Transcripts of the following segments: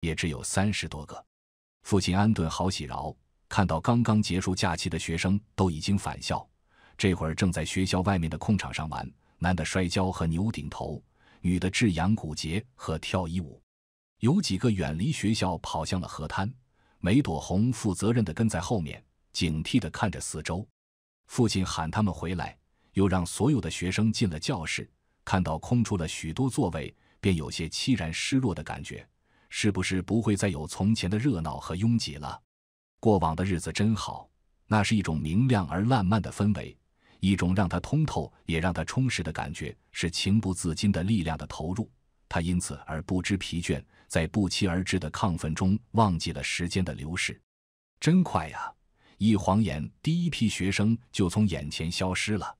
也只有三十多个。父亲安顿好喜饶，看到刚刚结束假期的学生都已经返校，这会儿正在学校外面的空场上玩，男的摔跤和牛顶头，女的掷羊骨节和跳衣舞。有几个远离学校跑向了河滩，梅朵红负责任的跟在后面，警惕的看着四周。父亲喊他们回来，又让所有的学生进了教室，看到空出了许多座位，便有些凄然失落的感觉。是不是不会再有从前的热闹和拥挤了？过往的日子真好，那是一种明亮而烂漫的氛围，一种让他通透也让他充实的感觉，是情不自禁的力量的投入。他因此而不知疲倦，在不期而至的亢奋中，忘记了时间的流逝。真快呀！一晃眼，第一批学生就从眼前消失了，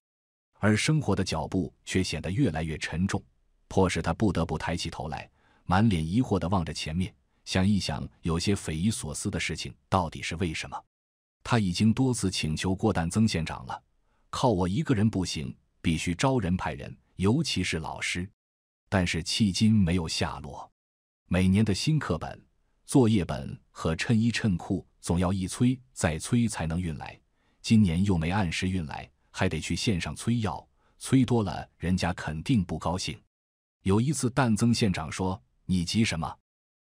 而生活的脚步却显得越来越沉重，迫使他不得不抬起头来。满脸疑惑地望着前面，想一想，有些匪夷所思的事情到底是为什么？他已经多次请求过但曾县长了，靠我一个人不行，必须招人、派人，尤其是老师。但是迄今没有下落。每年的新课本、作业本和衬衣、衬裤总要一催再催才能运来，今年又没按时运来，还得去县上催要，催多了人家肯定不高兴。有一次，旦曾县长说。你急什么？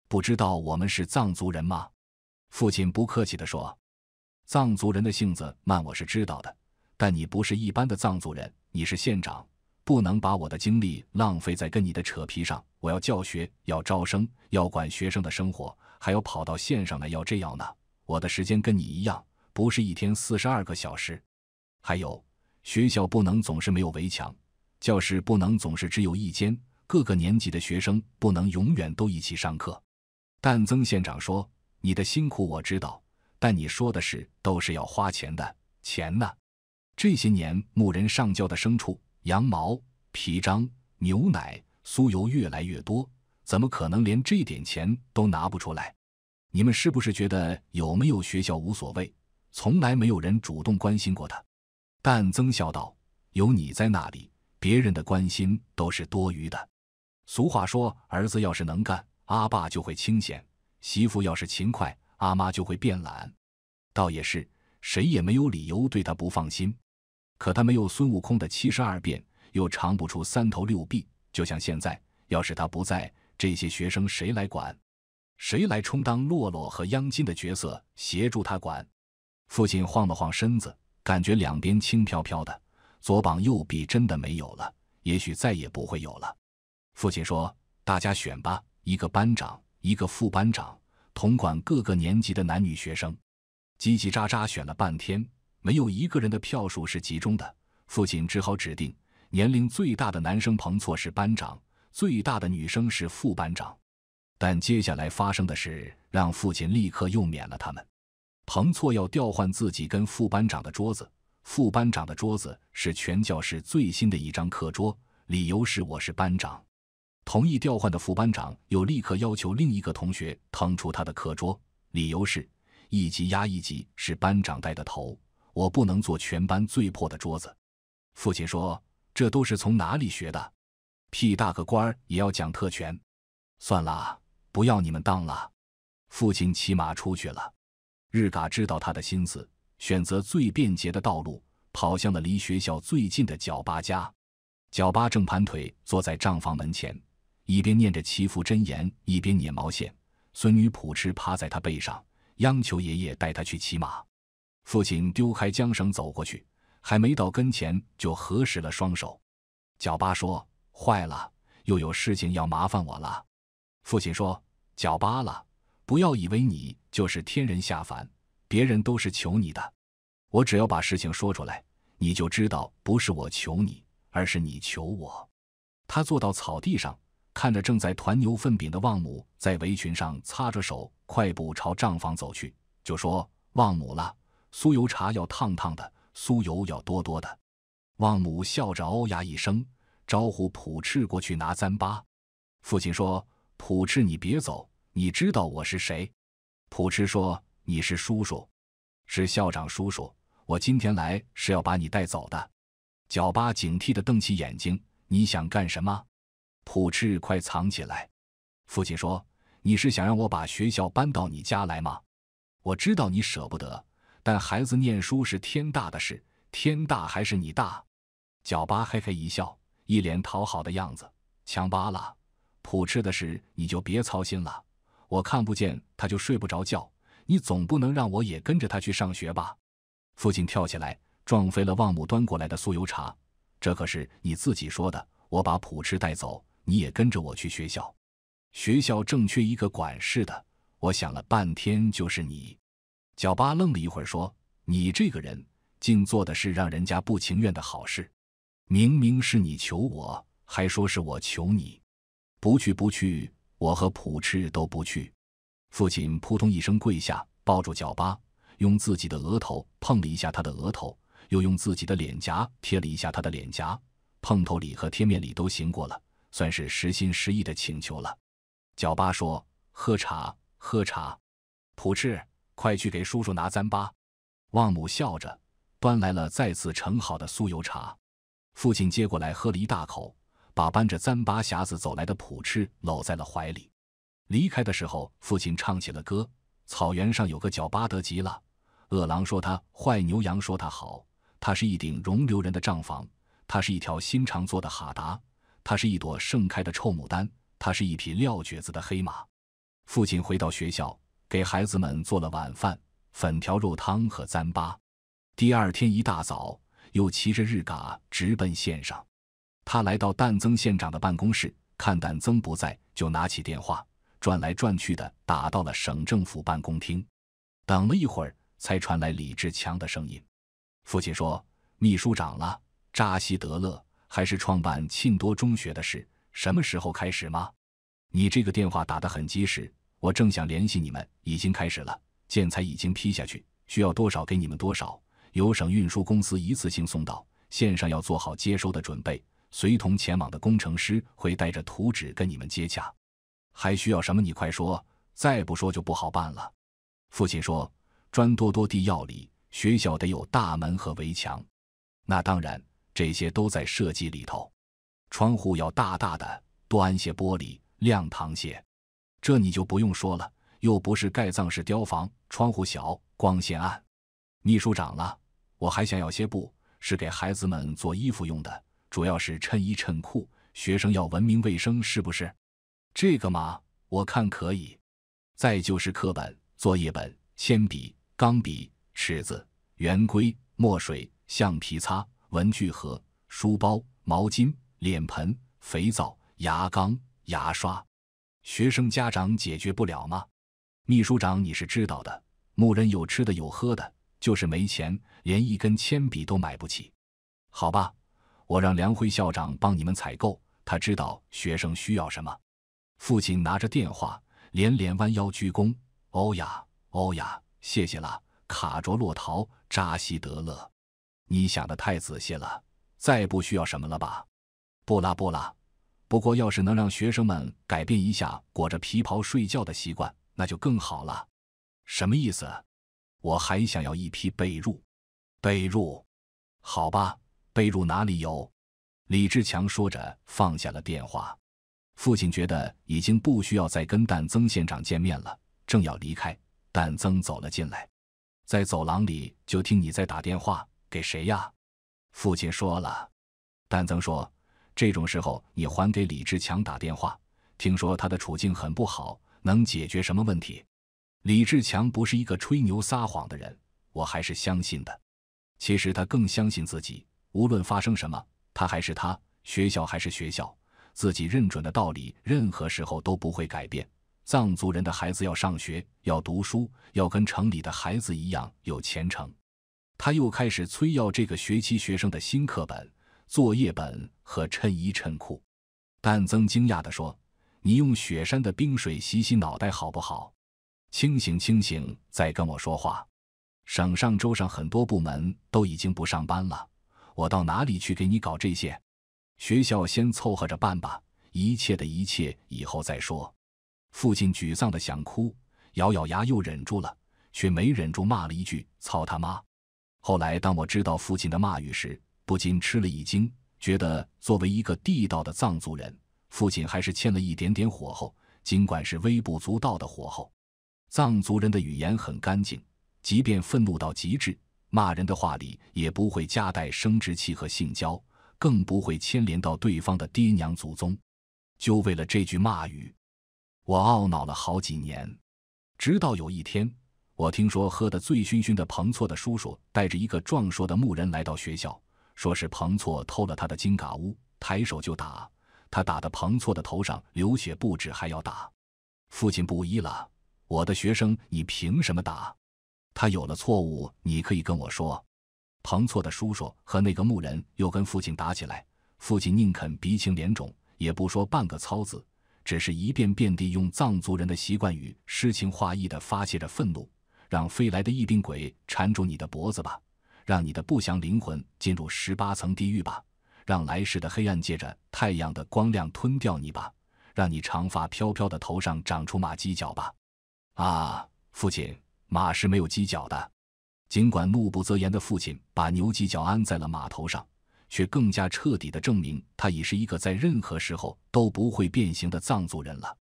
不知道我们是藏族人吗？父亲不客气地说：“藏族人的性子慢，我是知道的。但你不是一般的藏族人，你是县长，不能把我的精力浪费在跟你的扯皮上。我要教学，要招生，要管学生的生活，还要跑到县上来要这要那。我的时间跟你一样，不是一天四十二个小时。还有，学校不能总是没有围墙，教室不能总是只有一间。”各个年级的学生不能永远都一起上课，但曾县长说：“你的辛苦我知道，但你说的事都是要花钱的，钱呢？这些年牧人上交的牲畜、羊毛、皮张、牛奶、酥油越来越多，怎么可能连这点钱都拿不出来？你们是不是觉得有没有学校无所谓？从来没有人主动关心过他。”但曾笑道：“有你在那里，别人的关心都是多余的。”俗话说：“儿子要是能干，阿爸就会清闲；媳妇要是勤快，阿妈就会变懒。”倒也是，谁也没有理由对他不放心。可他没有孙悟空的七十二变，又长不出三头六臂。就像现在，要是他不在，这些学生谁来管？谁来充当洛洛和央金的角色，协助他管？父亲晃了晃身子，感觉两边轻飘飘的，左膀右臂真的没有了，也许再也不会有了。父亲说：“大家选吧，一个班长，一个副班长，统管各个年级的男女学生。”叽叽喳喳选了半天，没有一个人的票数是集中的。父亲只好指定年龄最大的男生彭措是班长，最大的女生是副班长。但接下来发生的事让父亲立刻又免了他们。彭措要调换自己跟副班长的桌子，副班长的桌子是全教室最新的一张课桌，理由是我是班长。同意调换的副班长又立刻要求另一个同学腾出他的课桌，理由是“一级压一级”，是班长带的头，我不能坐全班最破的桌子。父亲说：“这都是从哪里学的？屁大个官儿也要讲特权？算了，不要你们当了。”父亲骑马出去了。日嘎知道他的心思，选择最便捷的道路，跑向了离学校最近的角巴家。角巴正盘腿坐在帐房门前。一边念着祈福真言，一边捻毛线。孙女普吃趴在他背上，央求爷爷带他去骑马。父亲丢开缰绳走过去，还没到跟前就合十了双手。角巴说：“坏了，又有事情要麻烦我了。”父亲说：“角巴了，不要以为你就是天人下凡，别人都是求你的。我只要把事情说出来，你就知道不是我求你，而是你求我。”他坐到草地上。看着正在团牛粪饼的旺母，在围裙上擦着手，快步朝账房走去，就说：“旺母了，酥油茶要烫烫的，酥油要多多的。”旺母笑着哦呀一声，招呼普赤过去拿糌粑。父亲说：“普赤，你别走，你知道我是谁？”普赤说：“你是叔叔，是校长叔叔。我今天来是要把你带走的。”角巴警惕的瞪起眼睛：“你想干什么？”普赤，快藏起来！父亲说：“你是想让我把学校搬到你家来吗？”我知道你舍不得，但孩子念书是天大的事，天大还是你大？角巴嘿嘿一笑，一脸讨好的样子：“强巴拉，普赤的事你就别操心了。我看不见他就睡不着觉，你总不能让我也跟着他去上学吧？”父亲跳起来，撞飞了旺姆端过来的酥油茶。这可是你自己说的，我把普赤带走。你也跟着我去学校，学校正缺一个管事的。我想了半天，就是你。角巴愣了一会儿，说：“你这个人，竟做的是让人家不情愿的好事。明明是你求我，还说是我求你，不去不去，我和普赤都不去。”父亲扑通一声跪下，抱住角巴，用自己的额头碰了一下他的额头，又用自己的脸颊贴了一下他的脸颊，碰头礼和贴面礼都行过了。算是实心实意的请求了。角巴说：“喝茶，喝茶。”普赤，快去给叔叔拿糌粑。旺姆笑着端来了再次盛好的酥油茶。父亲接过来喝了一大口，把搬着糌粑匣子走来的普赤搂在了怀里。离开的时候，父亲唱起了歌：“草原上有个角巴得吉了，饿狼说他坏，牛羊说他好。他是一顶容留人的帐房，他是一条心肠做的哈达。”他是一朵盛开的臭牡丹，他是一匹撂蹶子的黑马。父亲回到学校，给孩子们做了晚饭：粉条、肉汤和糌粑。第二天一大早，又骑着日嘎直奔县上。他来到旦增县长的办公室，看旦增不在，就拿起电话转来转去的打到了省政府办公厅。等了一会儿，才传来李志强的声音。父亲说：“秘书长了，扎西德勒。”还是创办庆多中学的事，什么时候开始吗？你这个电话打得很及时，我正想联系你们，已经开始了，建材已经批下去，需要多少给你们多少，由省运输公司一次性送到，线上要做好接收的准备，随同前往的工程师会带着图纸跟你们接洽。还需要什么？你快说，再不说就不好办了。父亲说：“砖多多地要里，学校得有大门和围墙。”那当然。这些都在设计里头，窗户要大大的，多安些玻璃，亮堂些。这你就不用说了，又不是盖藏式雕房，窗户小，光线暗。秘书长了，我还想要些布，是给孩子们做衣服用的，主要是衬衣、衬裤。学生要文明卫生，是不是？这个嘛，我看可以。再就是课本、作业本、铅笔、钢笔、尺子、圆规、墨水、橡皮擦。文具盒、书包、毛巾、脸盆、肥皂、牙缸、牙刷，学生家长解决不了吗？秘书长，你是知道的，牧人有吃的有喝的，就是没钱，连一根铅笔都买不起。好吧，我让梁辉校长帮你们采购，他知道学生需要什么。父亲拿着电话，连连弯腰鞠躬：“欧呀，欧呀，谢谢啦！”卡着落桃，扎西德勒。你想的太仔细了，再不需要什么了吧？不啦不啦，不过要是能让学生们改变一下裹着皮袍睡觉的习惯，那就更好了。什么意思？我还想要一批被褥。被褥？好吧，被褥哪里有？李志强说着放下了电话。父亲觉得已经不需要再跟但曾县长见面了，正要离开，但曾走了进来，在走廊里就听你在打电话。给谁呀？父亲说了。但曾说，这种时候你还给李志强打电话？听说他的处境很不好，能解决什么问题？李志强不是一个吹牛撒谎的人，我还是相信的。其实他更相信自己。无论发生什么，他还是他，学校还是学校，自己认准的道理，任何时候都不会改变。藏族人的孩子要上学，要读书，要跟城里的孩子一样有前程。他又开始催要这个学期学生的新课本、作业本和衬衣、衬裤。但曾惊讶地说：“你用雪山的冰水洗洗脑袋好不好？清醒清醒再跟我说话。省、上、州上很多部门都已经不上班了，我到哪里去给你搞这些？学校先凑合着办吧，一切的一切以后再说。”父亲沮丧的想哭，咬咬牙又忍住了，却没忍住骂了一句：“操他妈！”后来，当我知道父亲的骂语时，不禁吃了一惊，觉得作为一个地道的藏族人，父亲还是欠了一点点火候，尽管是微不足道的火候。藏族人的语言很干净，即便愤怒到极致，骂人的话里也不会夹带生殖器和性交，更不会牵连到对方的爹娘祖宗。就为了这句骂语，我懊恼了好几年，直到有一天。我听说喝得醉醺醺的彭措的叔叔带着一个壮硕的牧人来到学校，说是彭措偷了他的金嘎屋，抬手就打他，打的彭措的头上流血不止，还要打。父亲不依了，我的学生，你凭什么打？他有了错误，你可以跟我说。彭措的叔叔和那个牧人又跟父亲打起来，父亲宁肯鼻青脸肿，也不说半个操字，只是一遍遍地用藏族人的习惯语，诗情画意地发泄着愤怒。让飞来的疫病鬼缠住你的脖子吧，让你的不祥灵魂进入十八层地狱吧，让来世的黑暗借着太阳的光亮吞掉你吧，让你长发飘飘的头上长出马犄角吧！啊，父亲，马是没有犄角的。尽管怒不择言的父亲把牛犄角安在了马头上，却更加彻底的证明他已是一个在任何时候都不会变形的藏族人了。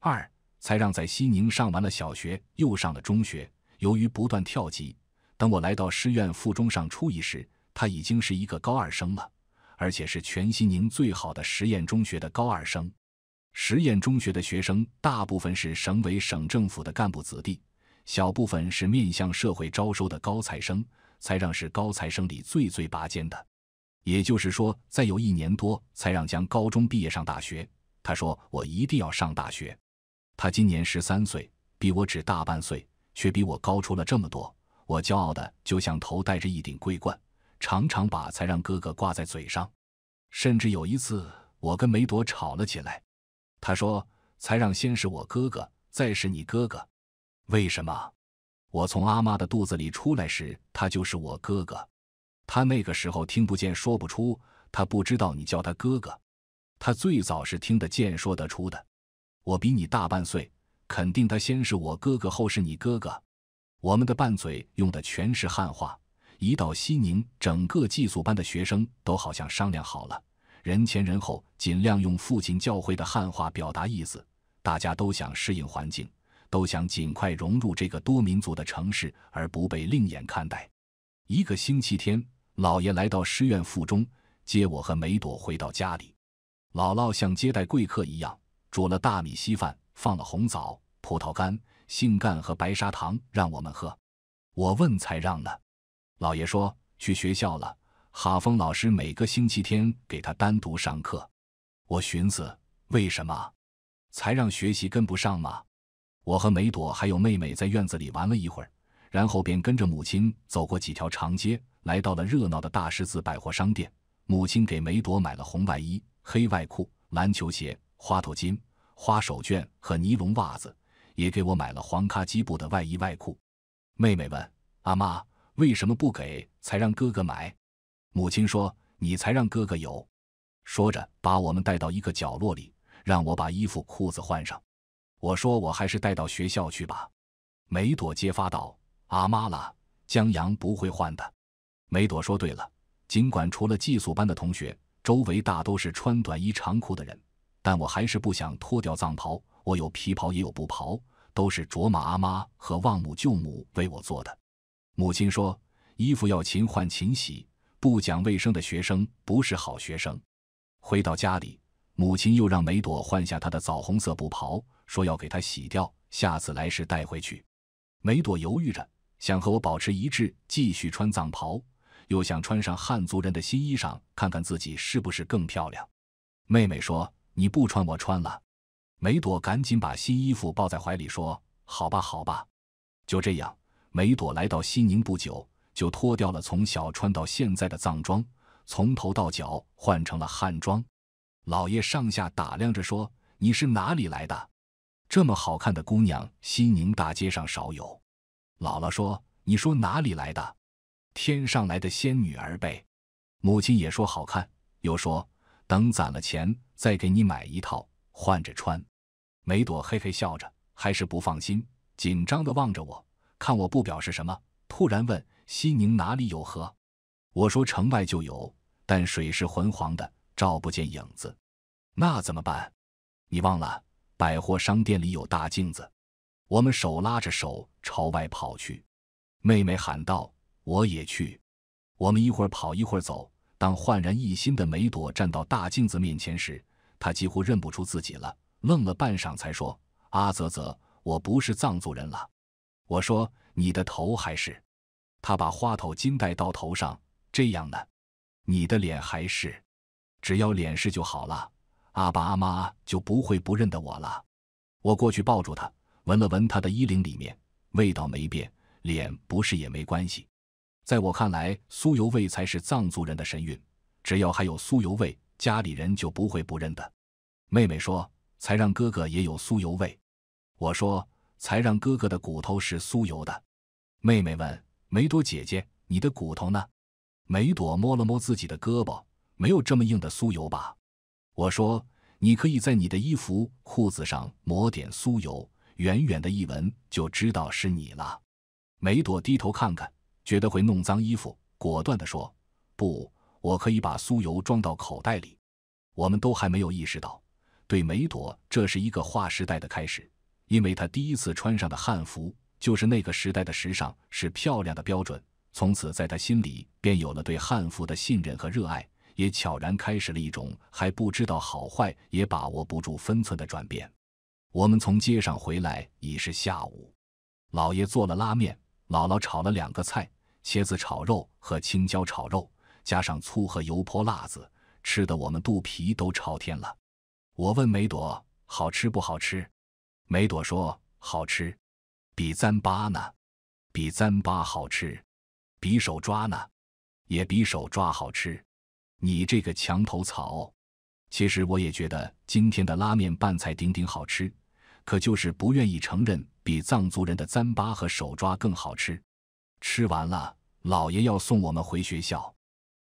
二才让在西宁上完了小学，又上了中学。由于不断跳级，等我来到师院附中上初一时，他已经是一个高二生了，而且是全西宁最好的实验中学的高二生。实验中学的学生大部分是省委、省政府的干部子弟，小部分是面向社会招收的高材生。才让是高材生里最最拔尖的，也就是说，再有一年多，才让将高中毕业上大学。他说：“我一定要上大学。”他今年十三岁，比我只大半岁。却比我高出了这么多，我骄傲的就像头戴着一顶桂冠，常常把“才让哥哥”挂在嘴上。甚至有一次，我跟梅朵吵了起来。他说：“才让先是我哥哥，再是你哥哥。为什么？我从阿妈的肚子里出来时，他就是我哥哥。他那个时候听不见说不出，他不知道你叫他哥哥。他最早是听得见说得出的。我比你大半岁。”肯定他先是我哥哥，后是你哥哥。我们的拌嘴用的全是汉话。一到西宁，整个寄宿班的学生都好像商量好了，人前人后尽量用父亲教会的汉话表达意思。大家都想适应环境，都想尽快融入这个多民族的城市，而不被另眼看待。一个星期天，姥爷来到师院附中接我和梅朵回到家里。姥姥像接待贵客一样，煮了大米稀饭。放了红枣、葡萄干、杏干和白砂糖，让我们喝。我问才让呢，老爷说去学校了。哈峰老师每个星期天给他单独上课。我寻思为什么，才让学习跟不上吗？我和梅朵还有妹妹在院子里玩了一会儿，然后便跟着母亲走过几条长街，来到了热闹的大十字百货商店。母亲给梅朵买了红外衣、黑外裤、篮球鞋、花头巾。花手绢和尼龙袜子，也给我买了黄卡基布的外衣外裤。妹妹问阿妈：“为什么不给？才让哥哥买？”母亲说：“你才让哥哥有。”说着，把我们带到一个角落里，让我把衣服裤子换上。我说：“我还是带到学校去吧。”梅朵揭发道：“阿妈啦，江阳不会换的。”梅朵说：“对了，尽管除了寄宿班的同学，周围大都是穿短衣长裤的人。”但我还是不想脱掉藏袍，我有皮袍也有布袍，都是卓玛阿妈和望母舅母为我做的。母亲说：“衣服要勤换勤洗，不讲卫生的学生不是好学生。”回到家里，母亲又让梅朵换下她的枣红色布袍，说要给她洗掉，下次来时带回去。梅朵犹豫着，想和我保持一致，继续穿藏袍，又想穿上汉族人的新衣裳，看看自己是不是更漂亮。妹妹说。你不穿我穿了，梅朵赶紧把新衣服抱在怀里说：“好吧，好吧。”就这样，梅朵来到西宁不久，就脱掉了从小穿到现在的藏装，从头到脚换成了汉装。老爷上下打量着说：“你是哪里来的？这么好看的姑娘，西宁大街上少有。”姥姥说：“你说哪里来的？天上来的仙女儿呗。”母亲也说：“好看。”又说。等攒了钱，再给你买一套换着穿。梅朵嘿嘿笑着，还是不放心，紧张的望着我。看我不表示什么，突然问：“西宁哪里有河？”我说：“城外就有，但水是浑黄的，照不见影子。”那怎么办？你忘了，百货商店里有大镜子。我们手拉着手朝外跑去。妹妹喊道：“我也去！”我们一会儿跑，一会儿走。当焕然一新的梅朵站到大镜子面前时，她几乎认不出自己了。愣了半晌，才说：“阿泽泽，我不是藏族人了。”我说：“你的头还是？”她把花头巾戴到头上，这样呢？你的脸还是？只要脸是就好了，阿爸阿妈就不会不认得我了。我过去抱住她，闻了闻她的衣领里面，味道没变，脸不是也没关系。在我看来，酥油味才是藏族人的神韵。只要还有酥油味，家里人就不会不认的。妹妹说：“才让哥哥也有酥油味。”我说：“才让哥哥的骨头是酥油的。”妹妹问：“梅朵姐姐，你的骨头呢？”梅朵摸了摸自己的胳膊，没有这么硬的酥油吧？我说：“你可以在你的衣服、裤子上抹点酥油，远远的一闻就知道是你了。”梅朵低头看看。觉得会弄脏衣服，果断地说：“不，我可以把酥油装到口袋里。”我们都还没有意识到，对梅朵这是一个划时代的开始，因为她第一次穿上的汉服就是那个时代的时尚，是漂亮的标准。从此，在她心里便有了对汉服的信任和热爱，也悄然开始了一种还不知道好坏、也把握不住分寸的转变。我们从街上回来已是下午，姥爷做了拉面，姥姥炒了两个菜。茄子炒肉和青椒炒肉，加上醋和油泼辣子，吃的我们肚皮都朝天了。我问梅朵好吃不好吃？梅朵说好吃，比糌粑呢，比糌粑好吃，比手抓呢，也比手抓好吃。你这个墙头草，其实我也觉得今天的拉面拌菜顶顶好吃，可就是不愿意承认比藏族人的糌粑和手抓更好吃。吃完了，老爷要送我们回学校。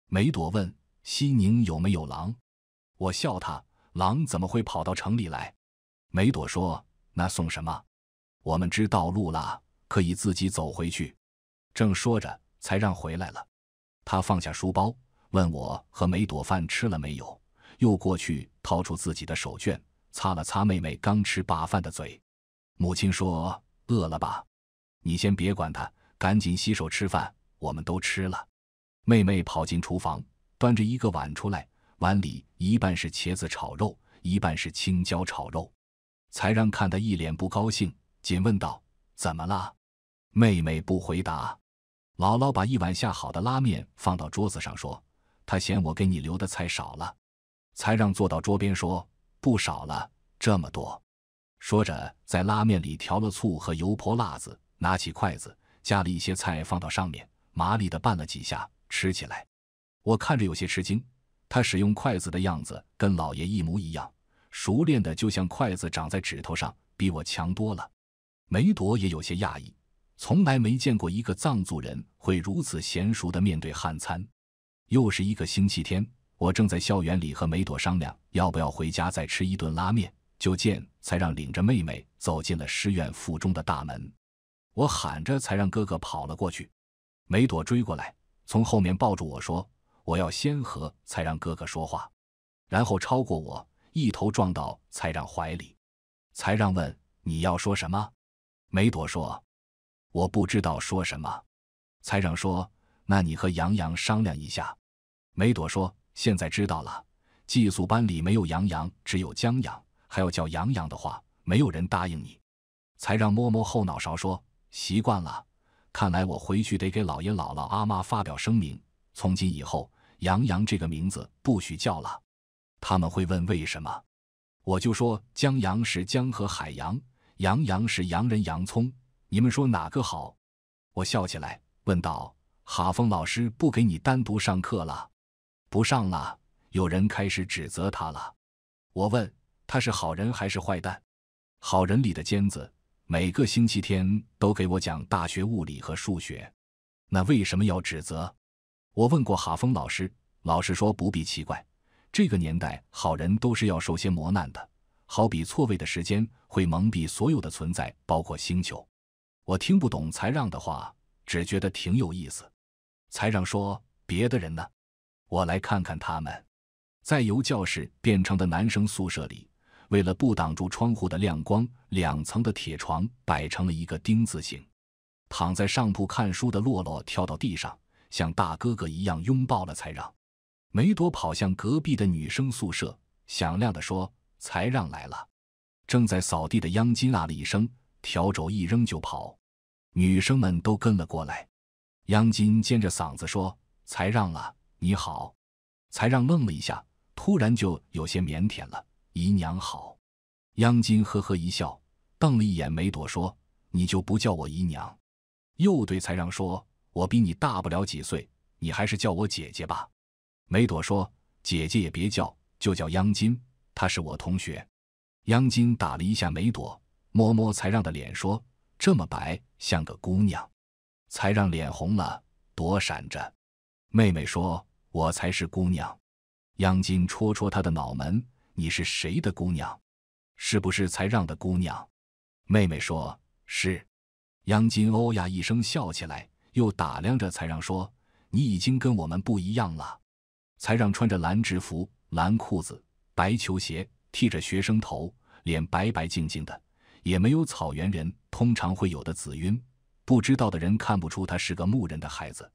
梅朵问：“西宁有没有狼？”我笑他：“狼怎么会跑到城里来？”梅朵说：“那送什么？我们知道路了，可以自己走回去。”正说着，才让回来了。他放下书包，问我和梅朵：“饭吃了没有？”又过去掏出自己的手绢，擦了擦妹妹刚吃罢饭的嘴。母亲说：“饿了吧？你先别管他。”赶紧洗手吃饭，我们都吃了。妹妹跑进厨房，端着一个碗出来，碗里一半是茄子炒肉，一半是青椒炒肉。才让看她一脸不高兴，紧问道：“怎么了？”妹妹不回答。姥姥把一碗下好的拉面放到桌子上，说：“她嫌我给你留的菜少了，才让坐到桌边说不少了，这么多。”说着，在拉面里调了醋和油泼辣子，拿起筷子。加了一些菜放到上面，麻利地拌了几下，吃起来。我看着有些吃惊，他使用筷子的样子跟老爷一模一样，熟练的就像筷子长在指头上，比我强多了。梅朵也有些讶异，从来没见过一个藏族人会如此娴熟的面对汉餐。又是一个星期天，我正在校园里和梅朵商量要不要回家再吃一顿拉面，就见才让领着妹妹走进了师院附中的大门。我喊着，才让哥哥跑了过去。梅朵追过来，从后面抱住我说：“我要先和才让哥哥说话。”然后超过我，一头撞到才让怀里。才让问：“你要说什么？”梅朵说：“我不知道说什么。”才让说：“那你和杨洋商量一下。”梅朵说：“现在知道了，寄宿班里没有杨洋，只有江洋。还要叫杨洋的话，没有人答应你。”才让摸摸后脑勺说。习惯了，看来我回去得给老爷、姥姥、阿妈发表声明，从今以后“杨洋”这个名字不许叫了。他们会问为什么，我就说“江洋”是江河海洋，“杨洋”是洋人洋葱。你们说哪个好？我笑起来问道：“哈峰老师不给你单独上课了？不上了？有人开始指责他了。”我问：“他是好人还是坏蛋？好人里的尖子。”每个星期天都给我讲大学物理和数学，那为什么要指责？我问过哈峰老师，老师说不必奇怪，这个年代好人都是要受些磨难的。好比错位的时间会蒙蔽所有的存在，包括星球。我听不懂才让的话，只觉得挺有意思。才让说：“别的人呢？我来看看他们。”在由教室变成的男生宿舍里。为了不挡住窗户的亮光，两层的铁床摆成了一个丁字形。躺在上铺看书的洛洛跳到地上，像大哥哥一样拥抱了才让。梅朵跑向隔壁的女生宿舍，响亮地说：“才让来了！”正在扫地的央金啊了一声，笤帚一扔就跑。女生们都跟了过来。央金尖着嗓子说：“才让啊，你好！”才让愣了一下，突然就有些腼腆了。姨娘好，央金呵呵一笑，瞪了一眼梅朵，说：“你就不叫我姨娘。”又对才让说：“我比你大不了几岁，你还是叫我姐姐吧。”梅朵说：“姐姐也别叫，就叫央金，她是我同学。”央金打了一下梅朵，摸摸才让的脸，说：“这么白，像个姑娘。”才让脸红了，躲闪着。妹妹说：“我才是姑娘。”央金戳戳她的脑门。你是谁的姑娘？是不是才让的姑娘？妹妹说是。央金欧呀一声笑起来，又打量着才让说：“你已经跟我们不一样了。”才让穿着蓝制服、蓝裤子、白球鞋，剃着学生头，脸白白净净的，也没有草原人通常会有的紫晕，不知道的人看不出他是个牧人的孩子。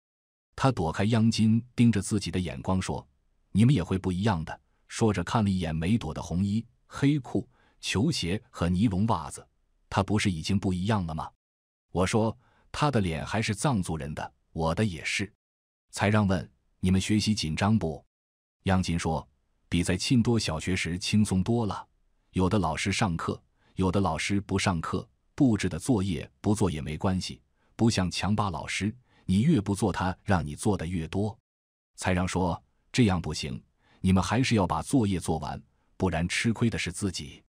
他躲开央金，盯着自己的眼光说：“你们也会不一样的。”说着看了一眼梅朵的红衣、黑裤、球鞋和尼龙袜子，他不是已经不一样了吗？我说他的脸还是藏族人的，我的也是。才让问你们学习紧张不？央金说比在沁多小学时轻松多了，有的老师上课，有的老师不上课，布置的作业不做也没关系，不像强巴老师，你越不做他让你做的越多。才让说这样不行。你们还是要把作业做完，不然吃亏的是自己。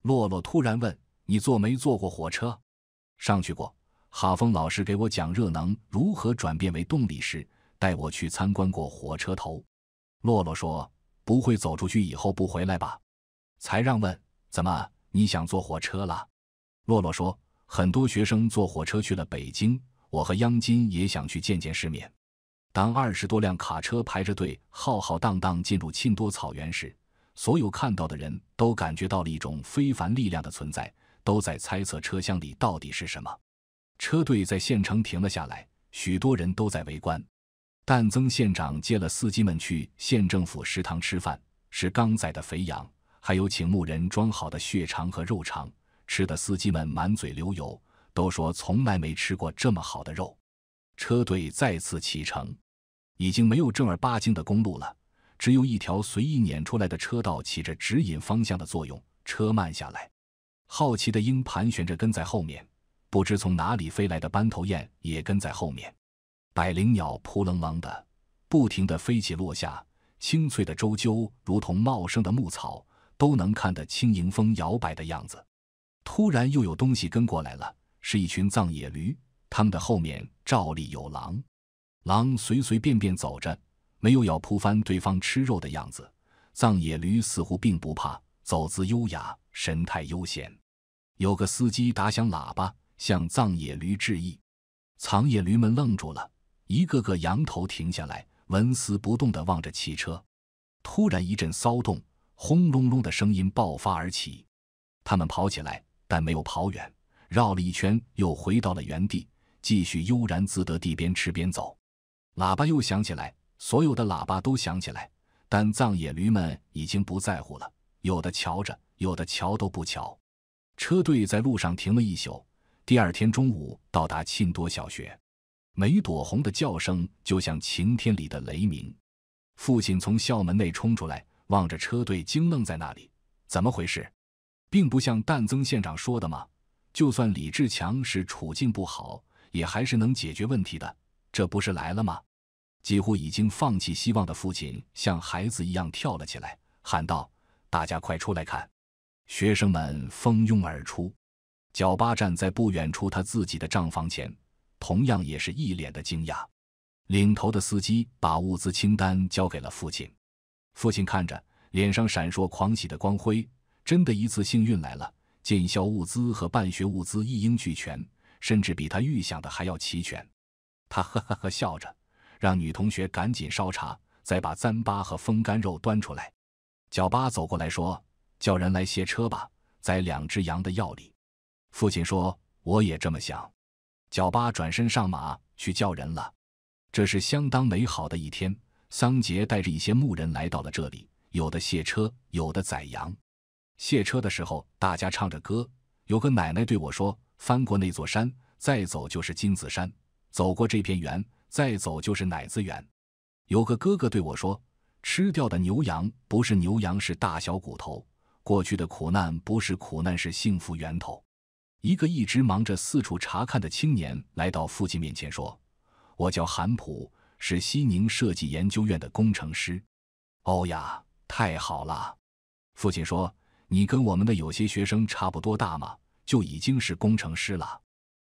洛洛突然问：“你坐没坐过火车？上去过？哈峰老师给我讲热能如何转变为动力时，带我去参观过火车头。”洛洛说：“不会走出去以后不回来吧？”才让问：“怎么？你想坐火车了？”洛洛说：“很多学生坐火车去了北京，我和央金也想去见见世面。”当二十多辆卡车排着队，浩浩荡荡进入沁多草原时，所有看到的人都感觉到了一种非凡力量的存在，都在猜测车厢里到底是什么。车队在县城停了下来，许多人都在围观。但曾县长接了司机们去县政府食堂吃饭，是刚宰的肥羊，还有请牧人装好的血肠和肉肠，吃的司机们满嘴流油，都说从来没吃过这么好的肉。车队再次启程，已经没有正儿八经的公路了，只有一条随意碾出来的车道起着指引方向的作用。车慢下来，好奇的鹰盘旋着跟在后面，不知从哪里飞来的斑头雁也跟在后面。百灵鸟扑棱棱的，不停的飞起落下，清脆的啾啾如同茂盛的牧草，都能看得清迎风摇摆的样子。突然又有东西跟过来了，是一群藏野驴。他们的后面照例有狼，狼随随便便走着，没有要扑翻对方吃肉的样子。藏野驴似乎并不怕，走姿优雅，神态悠闲。有个司机打响喇叭，向藏野驴致意。藏野驴们愣住了，一个个仰头停下来，纹丝不动地望着汽车。突然一阵骚动，轰隆隆的声音爆发而起，他们跑起来，但没有跑远，绕了一圈又回到了原地。继续悠然自得地边吃边走，喇叭又响起来，所有的喇叭都响起来，但藏野驴们已经不在乎了，有的瞧着，有的瞧都不瞧。车队在路上停了一宿，第二天中午到达沁多小学，梅朵红的叫声就像晴天里的雷鸣。父亲从校门内冲出来，望着车队惊愣在那里，怎么回事？并不像旦增县长说的吗？就算李志强是处境不好。也还是能解决问题的，这不是来了吗？几乎已经放弃希望的父亲像孩子一样跳了起来，喊道：“大家快出来看！”学生们蜂拥而出。脚巴站在不远处，他自己的账房前，同样也是一脸的惊讶。领头的司机把物资清单交给了父亲，父亲看着，脸上闪烁狂喜的光辉，真的一次性运来了建校物资和办学物资一应俱全。甚至比他预想的还要齐全，他呵呵呵笑着，让女同学赶紧烧茶，再把糌粑和风干肉端出来。角巴走过来说：“叫人来卸车吧，宰两只羊的药里。”父亲说：“我也这么想。”角巴转身上马去叫人了。这是相当美好的一天。桑杰带着一些牧人来到了这里，有的卸车，有的宰羊。卸车的时候，大家唱着歌。有个奶奶对我说。翻过那座山，再走就是金子山；走过这片园，再走就是奶子园。有个哥哥对我说：“吃掉的牛羊不是牛羊，是大小骨头；过去的苦难不是苦难，是幸福源头。”一个一直忙着四处查看的青年来到父亲面前说：“我叫韩普，是西宁设计研究院的工程师。”“哦呀，太好了！”父亲说，“你跟我们的有些学生差不多大吗？”就已经是工程师了。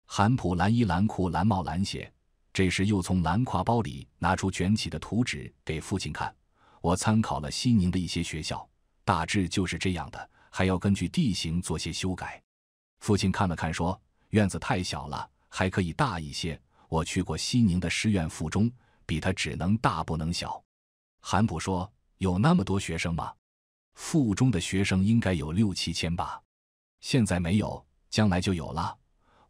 韩普蓝衣蓝裤蓝帽蓝鞋，这时又从蓝挎包里拿出卷起的图纸给父亲看。我参考了西宁的一些学校，大致就是这样的，还要根据地形做些修改。父亲看了看，说：“院子太小了，还可以大一些。”我去过西宁的师院附中，比它只能大不能小。韩普说：“有那么多学生吗？”附中的学生应该有六七千吧。现在没有，将来就有了。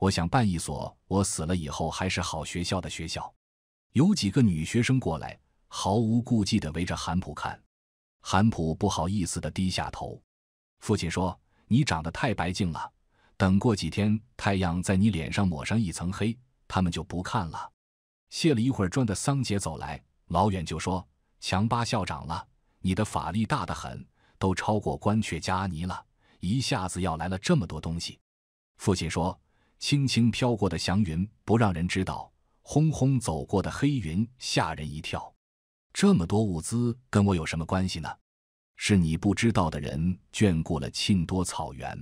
我想办一所我死了以后还是好学校的学校。有几个女学生过来，毫无顾忌地围着韩普看。韩普不好意思地低下头。父亲说：“你长得太白净了，等过几天太阳在你脸上抹上一层黑，他们就不看了。”卸了一会儿砖的桑杰走来，老远就说：“强巴校长了，你的法力大得很，都超过关雀加阿尼了。”一下子要来了这么多东西，父亲说：“轻轻飘过的祥云不让人知道，轰轰走过的黑云吓人一跳。”这么多物资跟我有什么关系呢？是你不知道的人眷顾了沁多草原。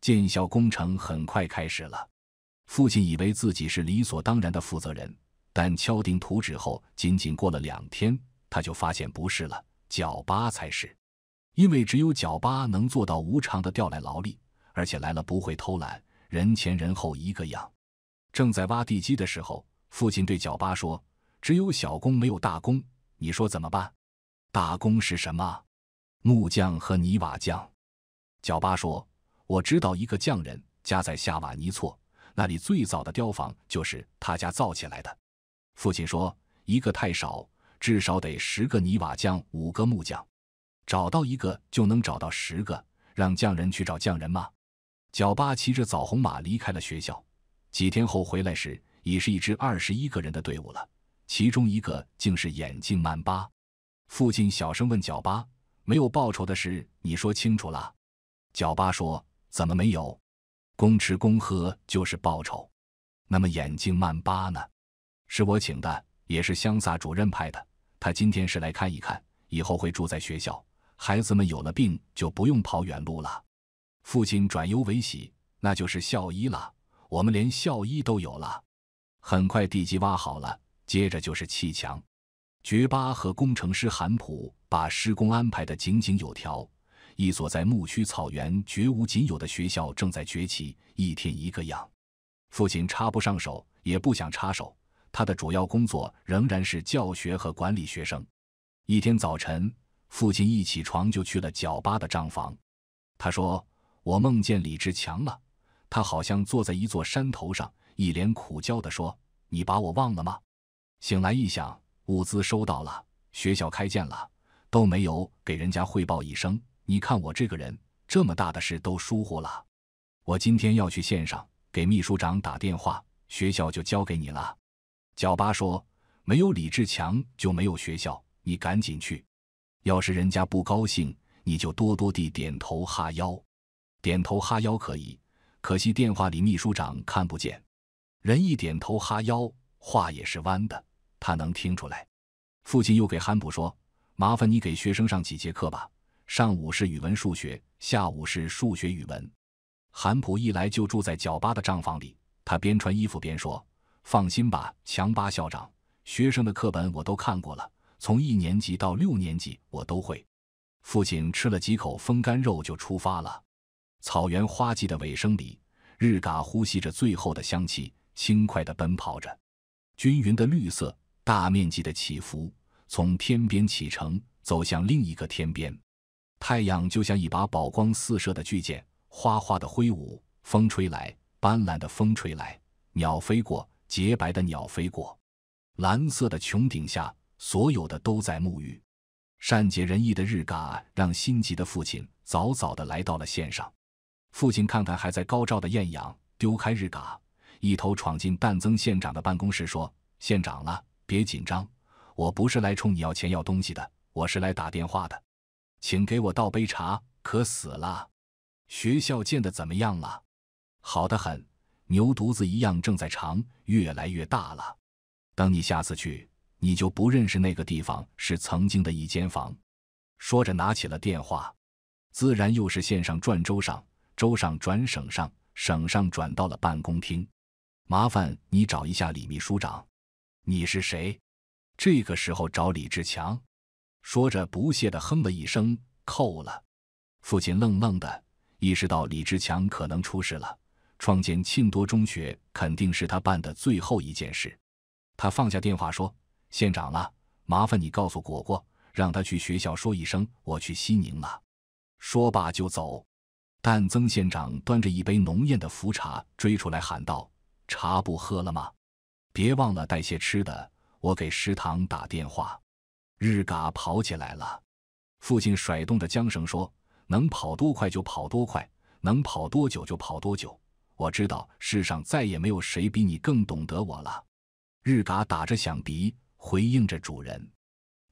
建校工程很快开始了，父亲以为自己是理所当然的负责人，但敲定图纸后，仅仅过了两天，他就发现不是了，角八才是。因为只有角巴能做到无偿的调来劳力，而且来了不会偷懒，人前人后一个样。正在挖地基的时候，父亲对角巴说：“只有小工，没有大工，你说怎么办？”“大工是什么？”“木匠和泥瓦匠。”角巴说：“我知道一个匠人家在夏瓦尼措，那里最早的雕房就是他家造起来的。”父亲说：“一个太少，至少得十个泥瓦匠，五个木匠。”找到一个就能找到十个，让匠人去找匠人吗？角巴骑着枣红马离开了学校。几天后回来时，已是一支二十一个人的队伍了。其中一个竟是眼镜曼巴。父亲小声问角巴：“没有报酬的事，你说清楚了。”角巴说：“怎么没有？公吃公喝就是报酬。那么眼镜曼巴呢？是我请的，也是香萨主任派的。他今天是来看一看，以后会住在学校。”孩子们有了病就不用跑远路了，父亲转忧为喜，那就是校医了。我们连校医都有了。很快地基挖好了，接着就是砌墙。觉巴和工程师韩普把施工安排得井井有条。一所在牧区草原绝无仅有的学校正在崛起，一天一个样。父亲插不上手，也不想插手，他的主要工作仍然是教学和管理学生。一天早晨。父亲一起床就去了角巴的账房，他说：“我梦见李志强了，他好像坐在一座山头上，一脸苦焦地说：‘你把我忘了吗？’”醒来一想，物资收到了，学校开建了，都没有给人家汇报一声。你看我这个人，这么大的事都疏忽了。我今天要去县上给秘书长打电话，学校就交给你了。角巴说：“没有李志强就没有学校，你赶紧去。”要是人家不高兴，你就多多地点头哈腰。点头哈腰可以，可惜电话里秘书长看不见。人一点头哈腰，话也是弯的，他能听出来。父亲又给韩普说：“麻烦你给学生上几节课吧，上午是语文数学，下午是数学语文。”韩普一来就住在角巴的帐房里，他边穿衣服边说：“放心吧，强巴校长，学生的课本我都看过了。”从一年级到六年级，我都会。父亲吃了几口风干肉就出发了。草原花季的尾声里，日嘎呼吸着最后的香气，轻快地奔跑着。均匀的绿色，大面积的起伏，从天边启程，走向另一个天边。太阳就像一把宝光四射的巨剑，哗哗的挥舞。风吹来，斑斓的风吹来，鸟飞过，洁白的鸟飞过，蓝色的穹顶下。所有的都在沐浴。善解人意的日嘎让心急的父亲早早的来到了县上。父亲看看还在高照的艳阳，丢开日嘎，一头闯进但增县长的办公室，说：“县长了，别紧张，我不是来冲你要钱要东西的，我是来打电话的。请给我倒杯茶，渴死了。学校建的怎么样了？好的很，牛犊子一样正在长，越来越大了。等你下次去。”你就不认识那个地方是曾经的一间房，说着拿起了电话，自然又是线上转州上，州上转省上，省上转到了办公厅，麻烦你找一下李秘书长，你是谁？这个时候找李志强，说着不屑的哼了一声，扣了。父亲愣愣的意识到李志强可能出事了，创建庆多中学肯定是他办的最后一件事，他放下电话说。县长了，麻烦你告诉果果，让他去学校说一声，我去西宁了。说罢就走，但曾县长端着一杯浓艳的茯茶追出来喊道：“茶不喝了吗？别忘了带些吃的。我给食堂打电话。”日嘎跑起来了，父亲甩动着缰绳说：“能跑多快就跑多快，能跑多久就跑多久。我知道世上再也没有谁比你更懂得我了。”日嘎打着响鼻。回应着主人，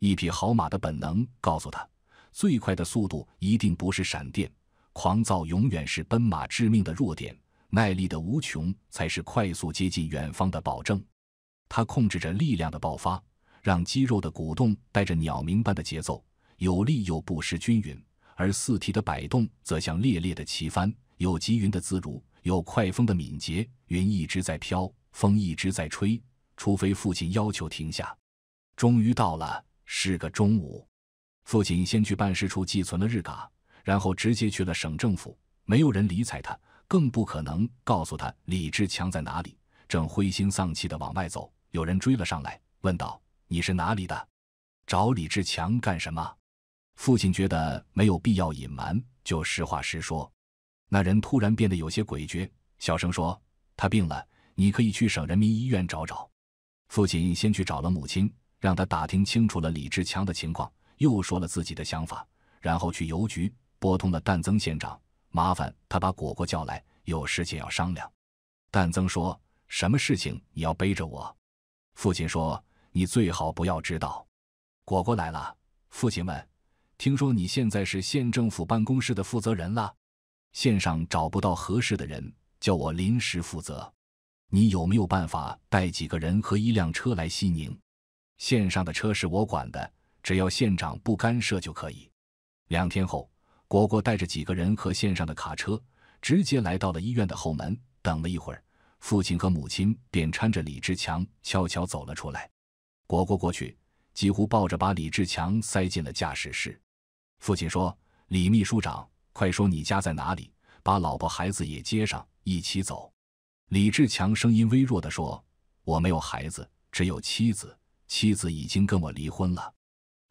一匹好马的本能告诉他，最快的速度一定不是闪电。狂躁永远是奔马致命的弱点，耐力的无穷才是快速接近远方的保证。他控制着力量的爆发，让肌肉的鼓动带着鸟鸣般的节奏，有力又不失均匀；而四蹄的摆动则像猎猎的旗帆，有急云的自如，有快风的敏捷。云一直在飘，风一直在吹。除非父亲要求停下，终于到了，是个中午。父亲先去办事处寄存了日卡，然后直接去了省政府。没有人理睬他，更不可能告诉他李志强在哪里。正灰心丧气的往外走，有人追了上来，问道：“你是哪里的？找李志强干什么？”父亲觉得没有必要隐瞒，就实话实说。那人突然变得有些诡谲，小声说：“他病了，你可以去省人民医院找找。”父亲先去找了母亲，让他打听清楚了李志强的情况，又说了自己的想法，然后去邮局拨通了但增县长，麻烦他把果果叫来，有事情要商量。但增说：“什么事情？你要背着我？”父亲说：“你最好不要知道。”果果来了，父亲问：“听说你现在是县政府办公室的负责人了？县上找不到合适的人，叫我临时负责。”你有没有办法带几个人和一辆车来西宁？县上的车是我管的，只要县长不干涉就可以。两天后，果果带着几个人和县上的卡车直接来到了医院的后门。等了一会儿，父亲和母亲便搀着李志强悄悄走了出来。果果过去，几乎抱着把李志强塞进了驾驶室。父亲说：“李秘书长，快说你家在哪里？把老婆孩子也接上，一起走。”李志强声音微弱的说：“我没有孩子，只有妻子。妻子已经跟我离婚了。”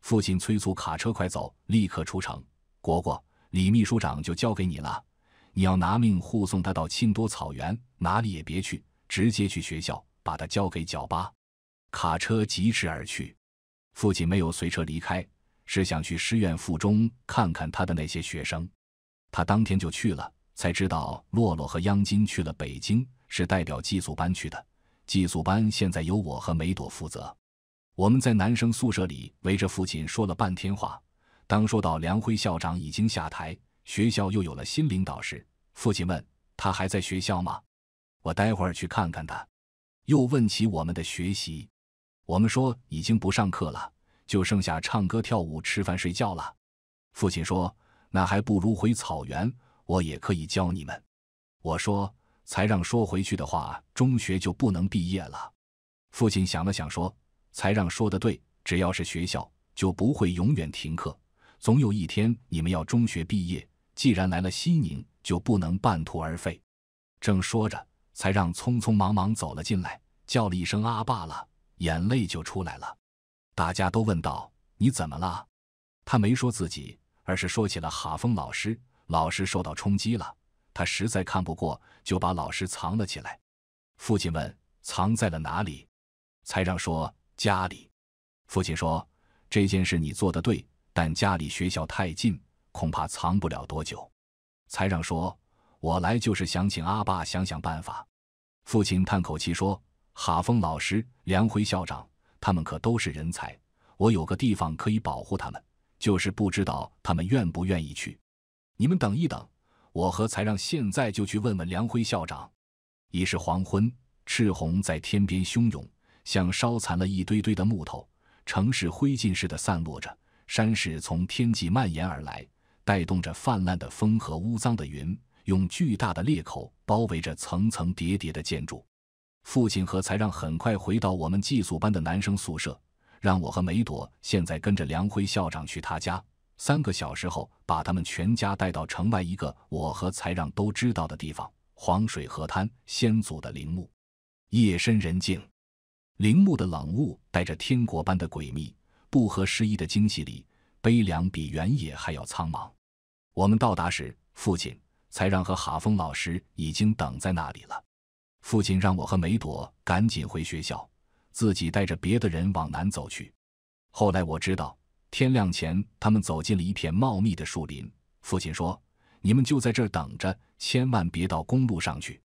父亲催促卡车快走，立刻出城。国国，李秘书长就交给你了，你要拿命护送他到庆多草原，哪里也别去，直接去学校，把他交给角八。卡车疾驰而去。父亲没有随车离开，是想去师院附中看看他的那些学生。他当天就去了，才知道洛洛和央金去了北京。是代表寄宿班去的，寄宿班现在由我和梅朵负责。我们在男生宿舍里围着父亲说了半天话。当说到梁辉校长已经下台，学校又有了新领导时，父亲问他还在学校吗？我待会儿去看看他。又问起我们的学习，我们说已经不上课了，就剩下唱歌、跳舞、吃饭、睡觉了。父亲说：“那还不如回草原，我也可以教你们。”我说。才让说回去的话，中学就不能毕业了。父亲想了想说：“才让说的对，只要是学校，就不会永远停课。总有一天你们要中学毕业。既然来了西宁，就不能半途而废。”正说着，才让匆匆忙忙走了进来，叫了一声“阿爸”了，眼泪就出来了。大家都问道：“你怎么了？”他没说自己，而是说起了哈峰老师，老师受到冲击了。他实在看不过，就把老师藏了起来。父亲问：“藏在了哪里？”财长说：“家里。”父亲说：“这件事你做的对，但家里学校太近，恐怕藏不了多久。”财长说：“我来就是想请阿爸想想办法。”父亲叹口气说：“哈峰老师、梁辉校长，他们可都是人才。我有个地方可以保护他们，就是不知道他们愿不愿意去。你们等一等。”我和才让现在就去问问梁辉校长。已是黄昏，赤红在天边汹涌，像烧残了一堆堆的木头，城市灰烬似的散落着。山势从天际蔓延而来，带动着泛滥的风和污脏的云，用巨大的裂口包围着层层叠叠的建筑。父亲和才让很快回到我们寄宿班的男生宿舍，让我和梅朵现在跟着梁辉校长去他家。三个小时后，把他们全家带到城外一个我和才让都知道的地方——黄水河滩先祖的陵墓。夜深人静，陵墓的冷雾带着天国般的诡秘，不合时宜的惊喜里，悲凉比原野还要苍茫。我们到达时，父亲、才让和哈峰老师已经等在那里了。父亲让我和梅朵赶紧回学校，自己带着别的人往南走去。后来我知道。天亮前，他们走进了一片茂密的树林。父亲说：“你们就在这儿等着，千万别到公路上去。”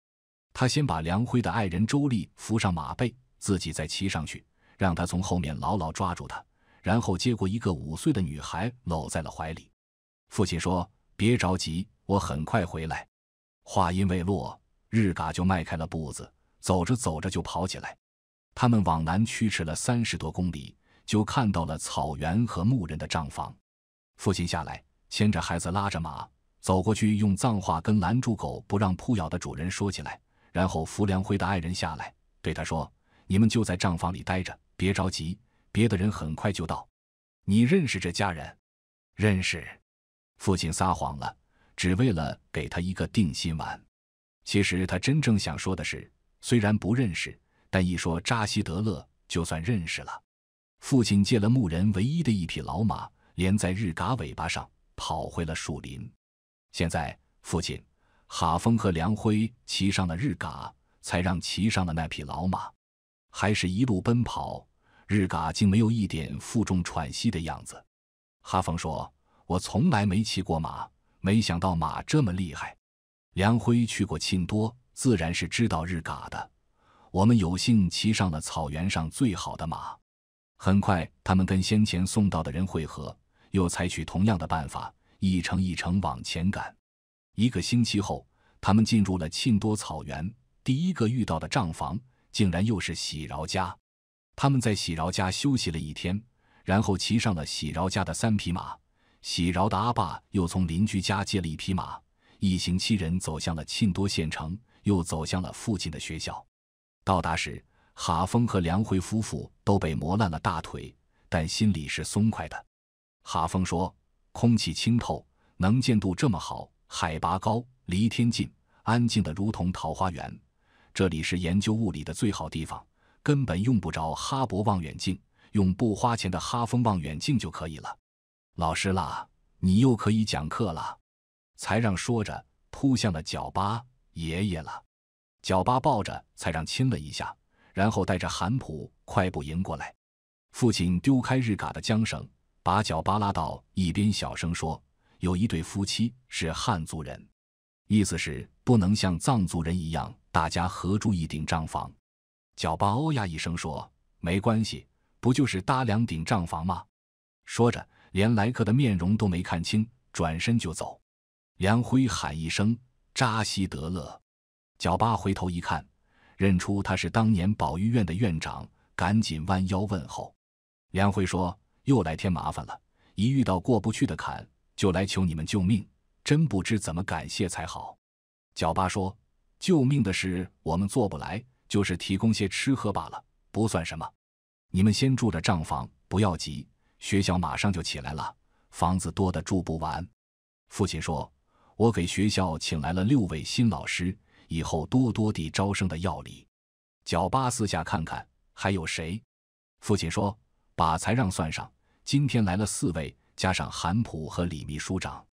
他先把梁辉的爱人周丽扶上马背，自己再骑上去，让她从后面牢牢抓住他，然后接过一个五岁的女孩，搂在了怀里。父亲说：“别着急，我很快回来。”话音未落，日嘎就迈开了步子，走着走着就跑起来。他们往南驱驰了三十多公里。就看到了草原和牧人的帐房，父亲下来，牵着孩子，拉着马走过去，用藏话跟拦住狗不让扑咬的主人说起来，然后扶梁辉的爱人下来，对他说：“你们就在帐房里待着，别着急，别的人很快就到。”你认识这家人？认识？父亲撒谎了，只为了给他一个定心丸。其实他真正想说的是，虽然不认识，但一说扎西德勒，就算认识了。父亲借了牧人唯一的一匹老马，连在日嘎尾巴上，跑回了树林。现在，父亲、哈峰和梁辉骑上了日嘎，才让骑上了那匹老马，还是一路奔跑。日嘎竟没有一点负重喘息的样子。哈峰说：“我从来没骑过马，没想到马这么厉害。”梁辉去过庆多，自然是知道日嘎的。我们有幸骑上了草原上最好的马。很快，他们跟先前送到的人会合，又采取同样的办法，一程一程往前赶。一个星期后，他们进入了沁多草原。第一个遇到的帐房竟然又是喜饶家。他们在喜饶家休息了一天，然后骑上了喜饶家的三匹马。喜饶的阿爸又从邻居家借了一匹马，一行七人走向了沁多县城，又走向了附近的学校。到达时。哈峰和梁辉夫妇都被磨烂了大腿，但心里是松快的。哈峰说：“空气清透，能见度这么好，海拔高，离天近，安静的如同桃花源。这里是研究物理的最好地方，根本用不着哈勃望远镜，用不花钱的哈峰望远镜就可以了。”老师啦，你又可以讲课了。才让说着扑向了角巴爷爷了，角巴抱着才让亲了一下。然后带着韩普快步迎过来，父亲丢开日嘎的缰绳，把角巴拉到一边，小声说：“有一对夫妻是汉族人，意思是不能像藏族人一样，大家合住一顶帐房。”角巴哦呀一声说：“没关系，不就是搭两顶帐房吗？”说着，连来客的面容都没看清，转身就走。梁辉喊一声：“扎西德勒！”角巴回头一看。认出他是当年保育院的院长，赶紧弯腰问候。梁辉说：“又来添麻烦了，一遇到过不去的坎，就来求你们救命，真不知怎么感谢才好。”角八说：“救命的事我们做不来，就是提供些吃喝罢了，不算什么。你们先住着账房，不要急，学校马上就起来了，房子多的住不完。”父亲说：“我给学校请来了六位新老师。”以后多多地招生的要理，角巴四下看看还有谁。父亲说：“把才让算上，今天来了四位，加上韩普和李秘书长。”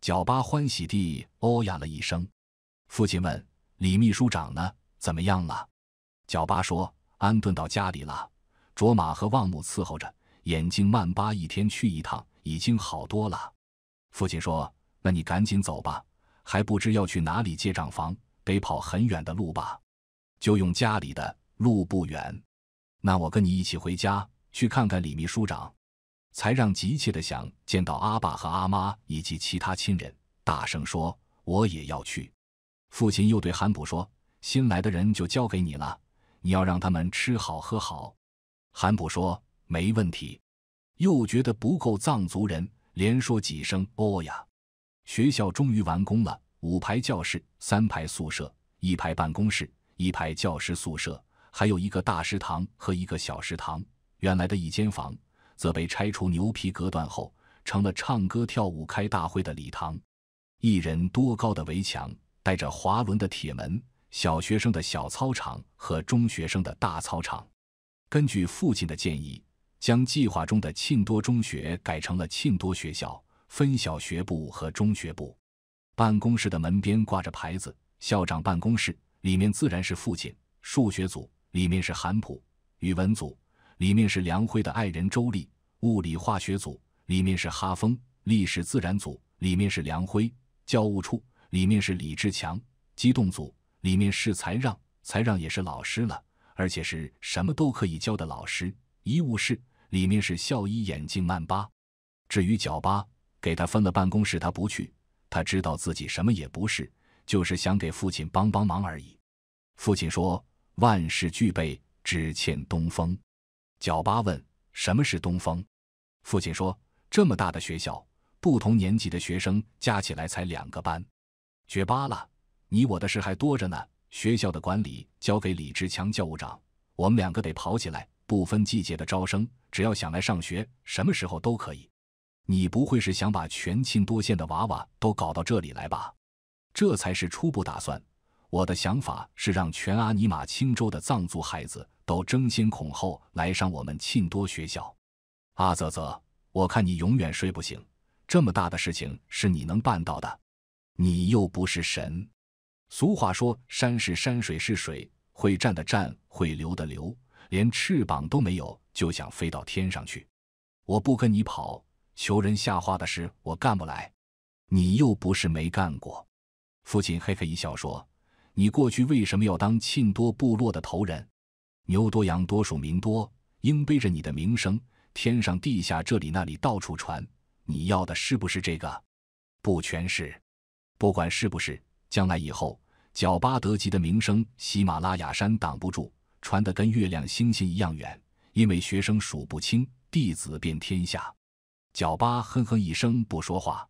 角巴欢喜地哦呀了一声。父亲问：“李秘书长呢？怎么样了？”角巴说：“安顿到家里了，卓玛和旺姆伺候着，眼睛曼巴一天去一趟，已经好多了。”父亲说：“那你赶紧走吧，还不知要去哪里接账房。”得跑很远的路吧，就用家里的路不远，那我跟你一起回家去看看李秘书长。才让急切的想见到阿爸和阿妈以及其他亲人，大声说我也要去。父亲又对韩普说：“新来的人就交给你了，你要让他们吃好喝好。”韩普说：“没问题。”又觉得不够藏族人，连说几声哦呀。学校终于完工了。五排教室，三排宿舍，一排办公室，一排教师宿舍，还有一个大食堂和一个小食堂。原来的一间房则被拆除牛皮隔断后，成了唱歌、跳舞、开大会的礼堂。一人多高的围墙，带着滑轮的铁门，小学生的小操场和中学生的大操场。根据父亲的建议，将计划中的沁多中学改成了沁多学校，分小学部和中学部。办公室的门边挂着牌子：“校长办公室”，里面自然是父亲；数学组里面是韩普；语文组里面是梁辉的爱人周丽；物理化学组里面是哈峰；历史自然组里面是梁辉；教务处里面是李志强；机动组里面是才让，才让也是老师了，而且是什么都可以教的老师。医务室里面是校医眼镜曼巴。至于角巴，给他分了办公室，他不去。他知道自己什么也不是，就是想给父亲帮帮忙而已。父亲说：“万事俱备，只欠东风。”角巴问：“什么是东风？”父亲说：“这么大的学校，不同年级的学生加起来才两个班，绝八了。你我的事还多着呢。学校的管理交给李志强教务长，我们两个得跑起来，不分季节的招生，只要想来上学，什么时候都可以。”你不会是想把全沁多县的娃娃都搞到这里来吧？这才是初步打算。我的想法是让全阿尼玛青州的藏族孩子都争先恐后来上我们沁多学校。阿泽泽，我看你永远睡不醒。这么大的事情是你能办到的？你又不是神。俗话说，山是山，水是水，会站的站，会流的流，连翅膀都没有就想飞到天上去？我不跟你跑。求人下话的事我干不来，你又不是没干过。父亲嘿嘿一笑说：“你过去为什么要当沁多部落的头人？牛多羊多，数民多，应背着你的名声，天上地下，这里那里到处传。你要的是不是这个？不全是。不管是不是，将来以后，角巴德吉的名声，喜马拉雅山挡不住，传得跟月亮星星一样远，因为学生数不清，弟子遍天下。”角巴哼哼一声，不说话。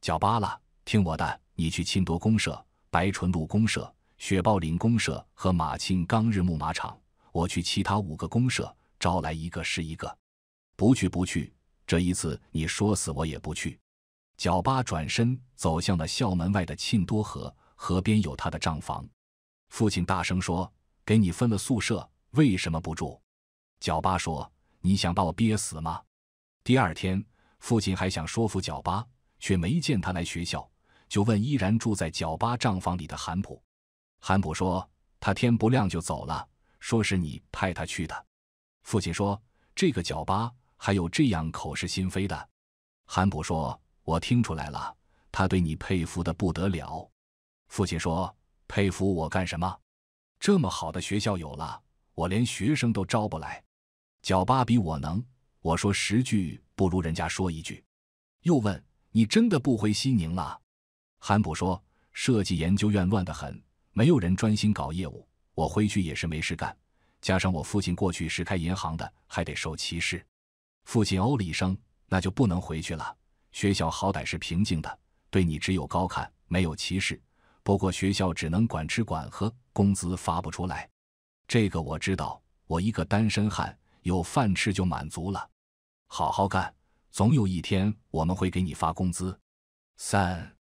角巴了，听我的，你去沁多公社、白纯路公社、雪豹岭公社和马庆刚日牧马场，我去其他五个公社招来一个是一个。不去，不去，这一次你说死我也不去。角巴转身走向了校门外的沁多河，河边有他的账房。父亲大声说：“给你分了宿舍，为什么不住？”角巴说：“你想把我憋死吗？”第二天。父亲还想说服角巴，却没见他来学校，就问依然住在角巴帐房里的韩普。韩普说：“他天不亮就走了，说是你派他去的。”父亲说：“这个角巴还有这样口是心非的？”韩普说：“我听出来了，他对你佩服得不得了。”父亲说：“佩服我干什么？这么好的学校有了，我连学生都招不来。角巴比我能。”我说十句。不如人家说一句。又问：“你真的不回西宁了？”韩普说：“设计研究院乱得很，没有人专心搞业务，我回去也是没事干。加上我父亲过去是开银行的，还得受歧视。”父亲哦了一声：“那就不能回去了。学校好歹是平静的，对你只有高看，没有歧视。不过学校只能管吃管喝，工资发不出来。这个我知道。我一个单身汉，有饭吃就满足了。”好好干，总有一天我们会给你发工资。三，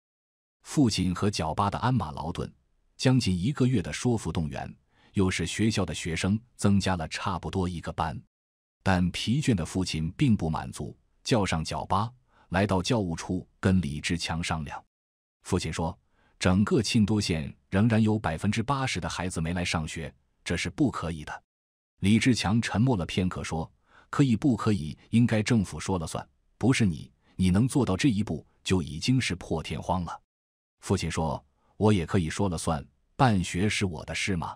父亲和角巴的鞍马劳顿，将近一个月的说服动员，又使学校的学生增加了差不多一个班。但疲倦的父亲并不满足，叫上角巴来到教务处跟李志强商量。父亲说：“整个庆多县仍然有百分之八十的孩子没来上学，这是不可以的。”李志强沉默了片刻，说。可以不可以？应该政府说了算，不是你，你能做到这一步就已经是破天荒了。父亲说：“我也可以说了算，办学是我的事吗？”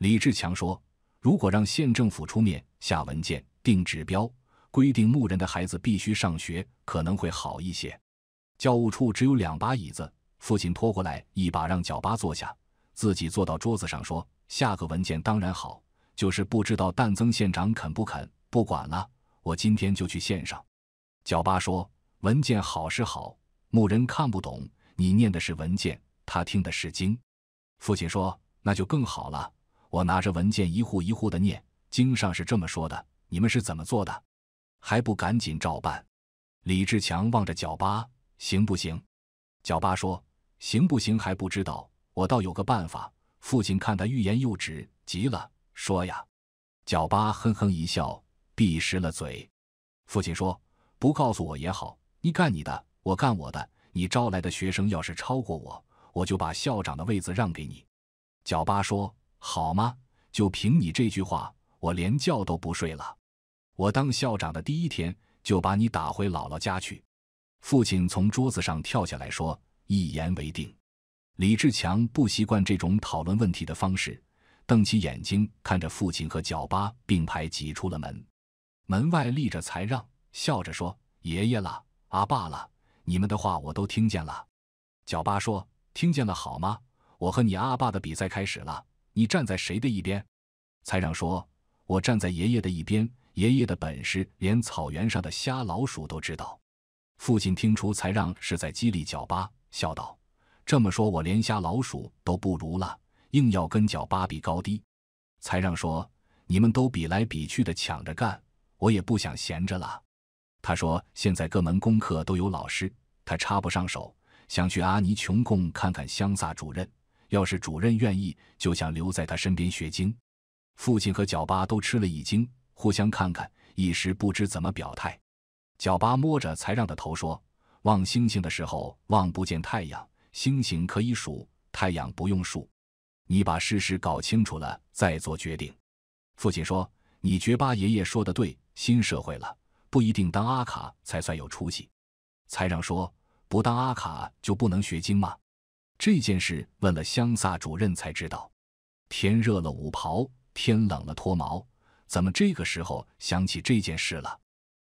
李志强说：“如果让县政府出面下文件定指标，规定牧人的孩子必须上学，可能会好一些。”教务处只有两把椅子，父亲拖过来一把，让小巴坐下，自己坐到桌子上说：“下个文件当然好，就是不知道旦增县长肯不肯。”不管了，我今天就去献上。角八说：“文件好是好，牧人看不懂。你念的是文件，他听的是经。”父亲说：“那就更好了。我拿着文件一户一户的念。经上是这么说的，你们是怎么做的？还不赶紧照办？”李志强望着角八：“行不行？”角八说：“行不行还不知道。我倒有个办法。”父亲看他欲言又止，急了，说：“呀！”角八哼哼一笑。闭实了嘴，父亲说：“不告诉我也好，你干你的，我干我的。你招来的学生要是超过我，我就把校长的位子让给你。”角巴说：“好吗？就凭你这句话，我连觉都不睡了。我当校长的第一天就把你打回姥姥家去。”父亲从桌子上跳下来说：“一言为定。”李志强不习惯这种讨论问题的方式，瞪起眼睛看着父亲和角巴并排挤出了门。门外立着才让，笑着说：“爷爷了，阿爸了，你们的话我都听见了。”角巴说：“听见了，好吗？我和你阿爸的比赛开始了，你站在谁的一边？”才让说：“我站在爷爷的一边。爷爷的本事，连草原上的瞎老鼠都知道。”父亲听出才让是在激励角巴，笑道：“这么说，我连瞎老鼠都不如了，硬要跟角巴比高低。”才让说：“你们都比来比去的，抢着干。”我也不想闲着了，他说：“现在各门功课都有老师，他插不上手。想去阿尼穷贡看看香萨主任，要是主任愿意，就想留在他身边学经。”父亲和角巴都吃了一惊，互相看看，一时不知怎么表态。角巴摸着才让他头说：“望星星的时候望不见太阳，星星可以数，太阳不用数。你把事实搞清楚了再做决定。”父亲说：“你觉巴爷爷说的对。”新社会了，不一定当阿卡才算有出息。财长说：“不当阿卡就不能学精吗？”这件事问了香萨主任才知道。天热了捂袍，天冷了脱毛，怎么这个时候想起这件事了？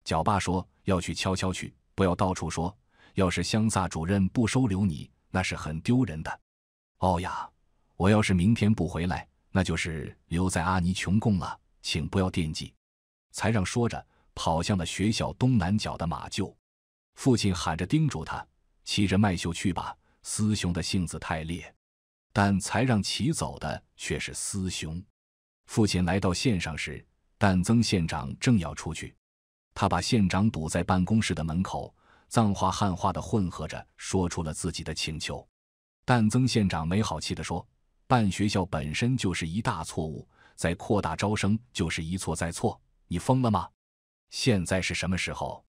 角爸说：“要去悄悄去，不要到处说。要是香萨主任不收留你，那是很丢人的。”哦呀，我要是明天不回来，那就是留在阿尼穷供了，请不要惦记。才让说着跑向了学校东南角的马厩，父亲喊着叮嘱他：“骑着麦秀去吧，思雄的性子太烈。”但才让骑走的却是思雄。父亲来到县上时，但曾县长正要出去，他把县长堵在办公室的门口，脏话汉话的混合着说出了自己的请求。但曾县长没好气地说：“办学校本身就是一大错误，再扩大招生就是一错再错。”你疯了吗？现在是什么时候？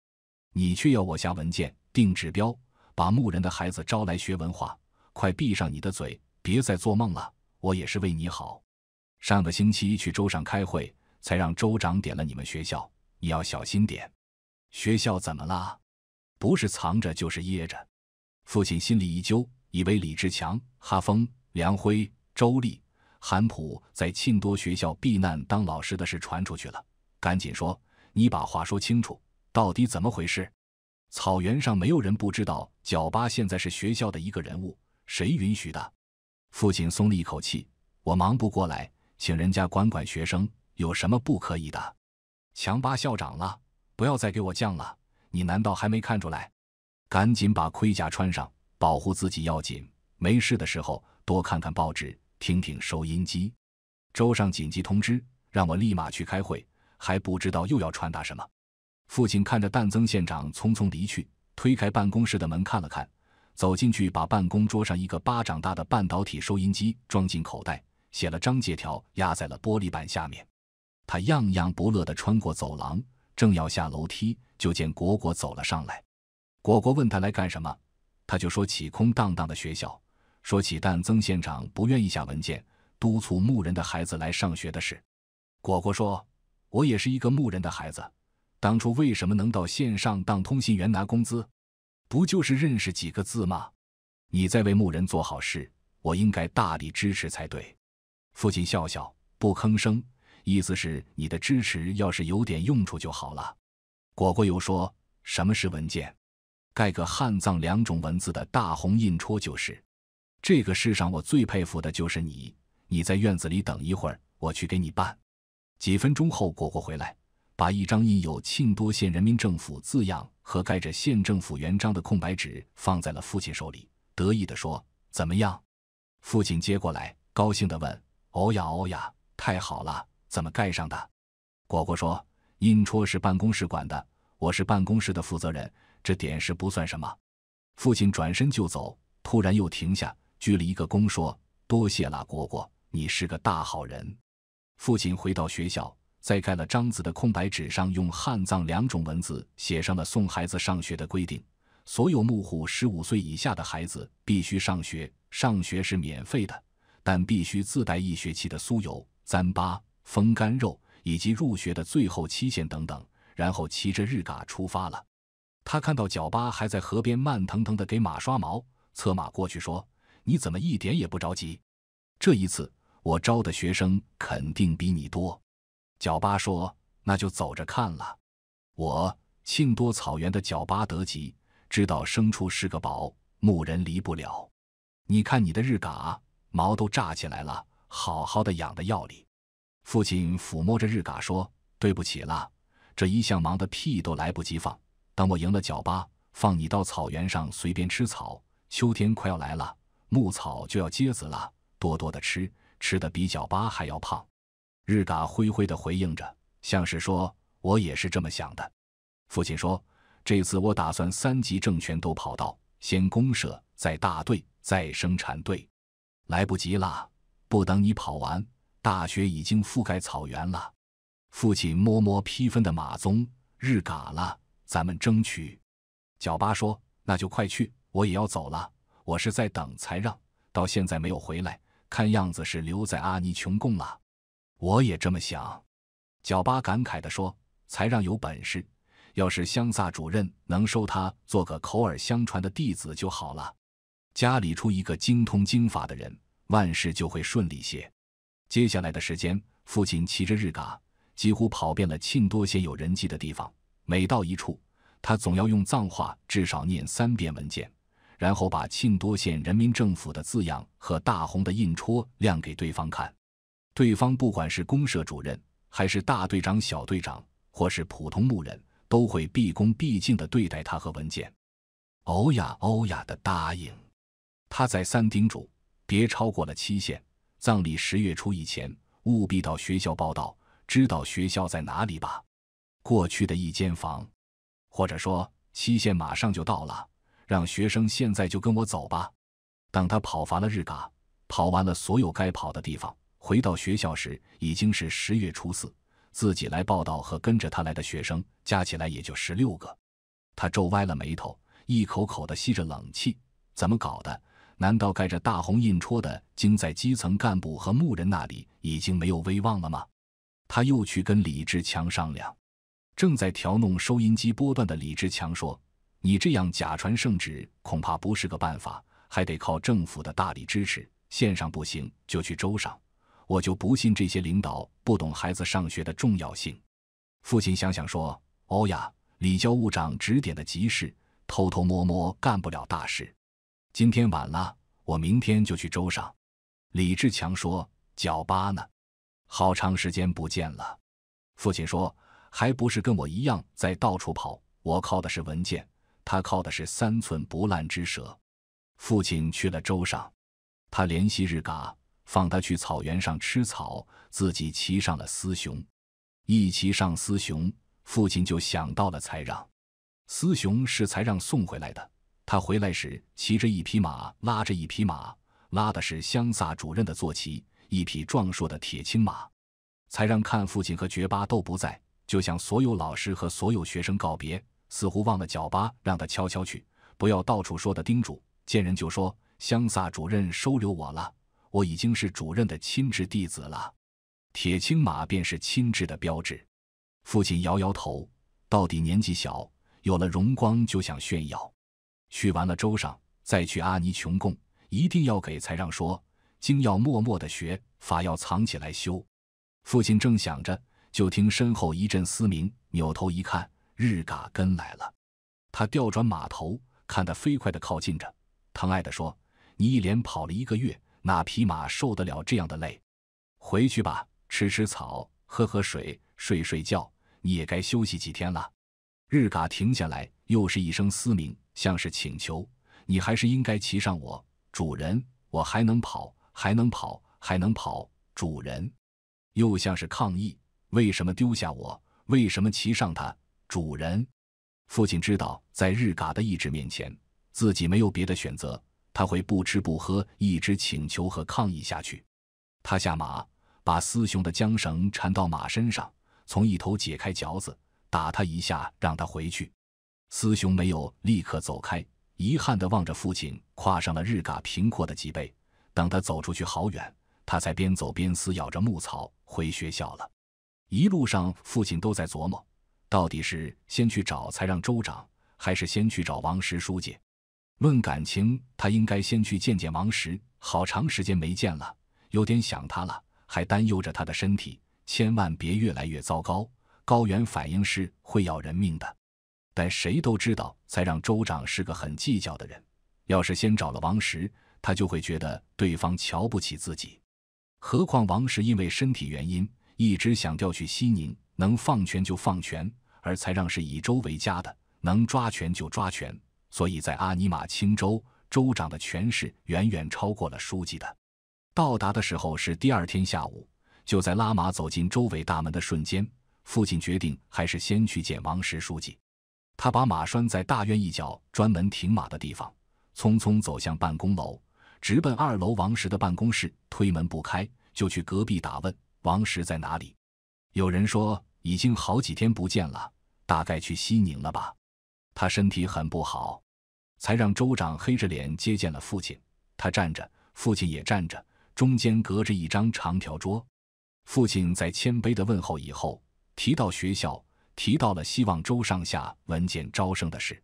你却要我下文件定指标，把牧人的孩子招来学文化。快闭上你的嘴，别再做梦了。我也是为你好。上个星期去州上开会，才让州长点了你们学校。你要小心点。学校怎么了？不是藏着就是掖着。父亲心里一揪，以为李志强、哈峰、梁辉、周丽、韩普在庆多学校避难当老师的事传出去了。赶紧说，你把话说清楚，到底怎么回事？草原上没有人不知道，角巴现在是学校的一个人物，谁允许的？父亲松了一口气，我忙不过来，请人家管管学生，有什么不可以的？强巴校长了，不要再给我犟了，你难道还没看出来？赶紧把盔甲穿上，保护自己要紧。没事的时候多看看报纸，听听收音机。周上紧急通知，让我立马去开会。还不知道又要传达什么。父亲看着旦增县长匆匆离去，推开办公室的门看了看，走进去把办公桌上一个巴掌大的半导体收音机装进口袋，写了张借条压在了玻璃板下面。他样样不乐地穿过走廊，正要下楼梯，就见果果走了上来。果果问他来干什么，他就说起空荡荡的学校，说起旦增县长不愿意下文件督促牧人的孩子来上学的事。果果说。我也是一个牧人的孩子，当初为什么能到线上当通信员拿工资？不就是认识几个字吗？你在为牧人做好事，我应该大力支持才对。父亲笑笑不吭声，意思是你的支持要是有点用处就好了。果果又说：“什么是文件？盖个汉藏两种文字的大红印戳就是。”这个世上我最佩服的就是你。你在院子里等一会儿，我去给你办。几分钟后，果果回来，把一张印有“庆多县人民政府”字样和盖着县政府原章的空白纸放在了父亲手里，得意地说：“怎么样？”父亲接过来，高兴地问：“哦呀，哦呀，太好了！怎么盖上的？”果果说：“印戳是办公室管的，我是办公室的负责人，这点事不算什么。”父亲转身就走，突然又停下，鞠了一个躬，说：“多谢啦，果果，你是个大好人。”父亲回到学校，在盖了章子的空白纸上，用汉藏两种文字写上了送孩子上学的规定：所有牧户十五岁以下的孩子必须上学，上学是免费的，但必须自带一学期的酥油、糌粑、风干肉以及入学的最后期限等等。然后骑着日嘎出发了。他看到角巴还在河边慢腾腾地给马刷毛，策马过去说：“你怎么一点也不着急？”这一次。我招的学生肯定比你多，角巴说：“那就走着看了。”我庆多草原的角巴得吉知道牲畜是个宝，牧人离不了。你看你的日嘎毛都炸起来了，好好的养的要理。父亲抚摸着日嘎说：“对不起了，这一向忙的屁都来不及放。等我赢了角巴，放你到草原上随便吃草。秋天快要来了，牧草就要结子了，多多的吃。”吃的比角巴还要胖，日嘎灰灰的回应着，像是说：“我也是这么想的。”父亲说：“这次我打算三级政权都跑到，先公社，再大队，再生产队。”来不及了，不等你跑完，大雪已经覆盖草原了。父亲摸摸披分的马鬃，日嘎了，咱们争取。角巴说：“那就快去，我也要走了，我是在等才让，到现在没有回来。”看样子是留在阿尼穷宫了，我也这么想。角巴感慨地说：“才让有本事，要是香萨主任能收他做个口耳相传的弟子就好了。家里出一个精通经法的人，万事就会顺利些。”接下来的时间，父亲骑着日嘎，几乎跑遍了沁多些有人迹的地方。每到一处，他总要用藏话至少念三遍文件。然后把庆多县人民政府的字样和大红的印戳亮给对方看，对方不管是公社主任，还是大队长、小队长，或是普通牧人，都会毕恭毕敬地对待他和文件。欧雅，欧雅地答应。他再三叮嘱，别超过了期限。葬礼十月初以前，务必到学校报道。知道学校在哪里吧？过去的一间房，或者说，期限马上就到了。让学生现在就跟我走吧。等他跑乏了日嘎，跑完了所有该跑的地方，回到学校时已经是十月初四。自己来报道和跟着他来的学生加起来也就十六个。他皱歪了眉头，一口口地吸着冷气，怎么搞的？难道盖着大红印戳的经，在基层干部和牧人那里已经没有威望了吗？他又去跟李志强商量。正在调弄收音机波段的李志强说。你这样假传圣旨，恐怕不是个办法，还得靠政府的大力支持。县上不行，就去州上。我就不信这些领导不懂孩子上学的重要性。父亲想想说：“欧呀，李教务长指点的极是，偷偷摸摸干不了大事。今天晚了，我明天就去州上。”李志强说：“角巴呢？好长时间不见了。”父亲说：“还不是跟我一样在到处跑？我靠的是文件。”他靠的是三寸不烂之舌。父亲去了州上，他联系日嘎，放他去草原上吃草，自己骑上了雌雄。一骑上雌雄，父亲就想到了才让。雌雄是才让送回来的。他回来时，骑着一匹马，拉着一匹马，拉的是香萨主任的坐骑，一匹壮硕的铁青马。才让看父亲和觉巴都不在，就向所有老师和所有学生告别。似乎忘了角巴，让他悄悄去，不要到处说的叮嘱。见人就说：“香萨主任收留我了，我已经是主任的亲侄弟子了。”铁青马便是亲侄的标志。父亲摇摇头，到底年纪小，有了荣光就想炫耀。去完了州上，再去阿尼穷贡，一定要给才让说。经要默默的学，法要藏起来修。父亲正想着，就听身后一阵嘶鸣，扭头一看。日嘎跟来了，他调转马头，看他飞快地靠近着，疼爱地说：“你一连跑了一个月，哪匹马受得了这样的累？回去吧，吃吃草，喝喝水，睡睡觉，你也该休息几天了。”日嘎停下来，又是一声嘶鸣，像是请求：“你还是应该骑上我，主人，我还能跑，还能跑，还能跑，主人。”又像是抗议：“为什么丢下我？为什么骑上它？”主人，父亲知道，在日嘎的意志面前，自己没有别的选择。他会不吃不喝，一直请求和抗议下去。他下马，把思雄的缰绳缠到马身上，从一头解开嚼子，打他一下，让他回去。思雄没有立刻走开，遗憾地望着父亲，跨上了日嘎平阔的脊背。等他走出去好远，他才边走边撕咬着牧草回学校了。一路上，父亲都在琢磨。到底是先去找才让州长，还是先去找王石书记？论感情，他应该先去见见王石，好长时间没见了，有点想他了，还担忧着他的身体，千万别越来越糟糕，高原反应是会要人命的。但谁都知道，才让州长是个很计较的人，要是先找了王石，他就会觉得对方瞧不起自己。何况王石因为身体原因，一直想调去西宁，能放权就放权。而才让是以州为家的，能抓权就抓权，所以在阿尼玛钦州，州长的权势远远超过了书记的。到达的时候是第二天下午，就在拉马走进州委大门的瞬间，父亲决定还是先去见王石书记。他把马拴在大院一角专门停马的地方，匆匆走向办公楼，直奔二楼王石的办公室。推门不开，就去隔壁打问王石在哪里。有人说已经好几天不见了。大概去西宁了吧，他身体很不好，才让州长黑着脸接见了父亲。他站着，父亲也站着，中间隔着一张长条桌。父亲在谦卑的问候以后，提到学校，提到了希望州上下文件招生的事，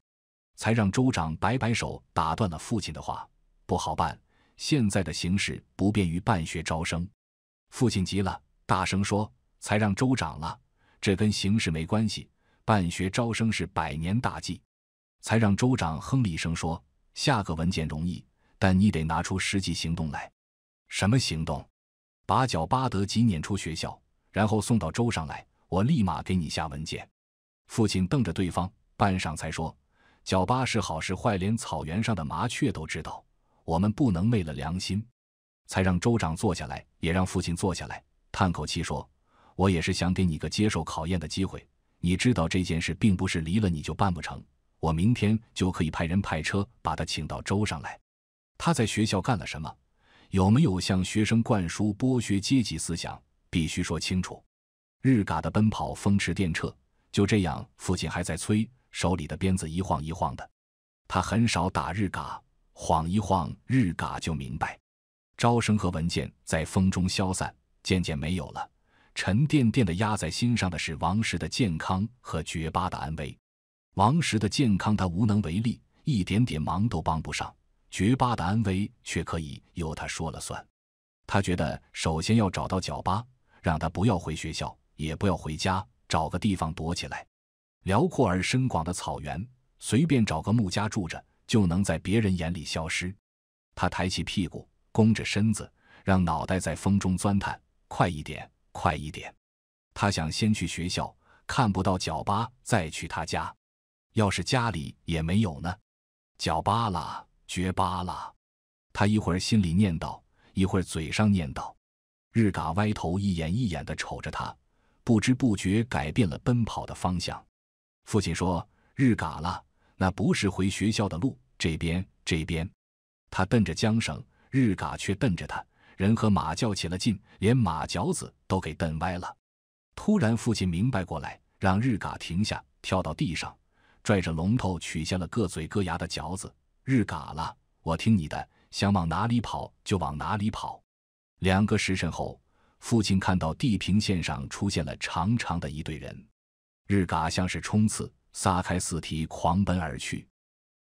才让州长摆摆手打断了父亲的话。不好办，现在的形势不便于办学招生。父亲急了，大声说：“才让州长了，这跟形势没关系。”办学招生是百年大计，才让州长哼了一声说：“下个文件容易，但你得拿出实际行动来。什么行动？把角巴德吉撵出学校，然后送到州上来，我立马给你下文件。”父亲瞪着对方，半晌才说：“角巴是好是坏，连草原上的麻雀都知道。我们不能昧了良心。”才让州长坐下来，也让父亲坐下来，叹口气说：“我也是想给你个接受考验的机会。”你知道这件事并不是离了你就办不成。我明天就可以派人派车把他请到州上来。他在学校干了什么？有没有向学生灌输剥削阶级思想？必须说清楚。日嘎的奔跑风驰电掣，就这样，父亲还在催，手里的鞭子一晃一晃的。他很少打日嘎，晃一晃，日嘎就明白。招生和文件在风中消散，渐渐没有了。沉甸甸的压在心上的是王石的健康和绝巴的安危。王石的健康他无能为力，一点点忙都帮不上；绝巴的安危却可以由他说了算。他觉得首先要找到角巴，让他不要回学校，也不要回家，找个地方躲起来。辽阔而深广的草原，随便找个木家住着，就能在别人眼里消失。他抬起屁股，弓着身子，让脑袋在风中钻探，快一点。快一点，他想先去学校，看不到脚巴，再去他家。要是家里也没有呢？脚巴啦，脚巴啦，他一会儿心里念叨，一会儿嘴上念叨。日嘎歪头一眼一眼地瞅着他，不知不觉改变了奔跑的方向。父亲说：“日嘎了，那不是回学校的路，这边，这边。”他瞪着缰绳，日嘎却瞪着他。人和马较起了劲，连马嚼子都给蹬歪了。突然，父亲明白过来，让日嘎停下，跳到地上，拽着龙头取下了各嘴各牙的嚼子。日嘎了，我听你的，想往哪里跑就往哪里跑。两个时辰后，父亲看到地平线上出现了长长的一队人。日嘎像是冲刺，撒开四蹄狂奔而去。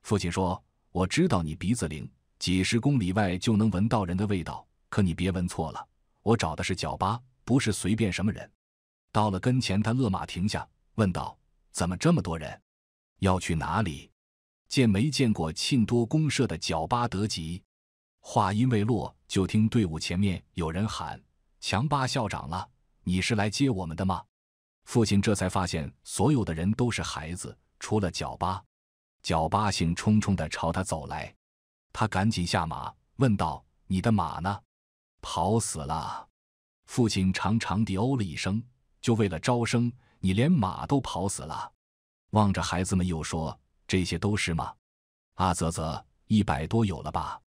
父亲说：“我知道你鼻子灵，几十公里外就能闻到人的味道。”可你别问错了，我找的是角巴，不是随便什么人。到了跟前，他勒马停下，问道：“怎么这么多人？要去哪里？”见没见过庆多公社的角巴德吉？话音未落，就听队伍前面有人喊：“强巴校长了，你是来接我们的吗？”父亲这才发现，所有的人都是孩子，除了角巴。角巴兴冲冲的朝他走来，他赶紧下马，问道：“你的马呢？”跑死了，父亲长长地哦了一声。就为了招生，你连马都跑死了。望着孩子们，又说：“这些都是吗？阿泽泽，一百多有了吧？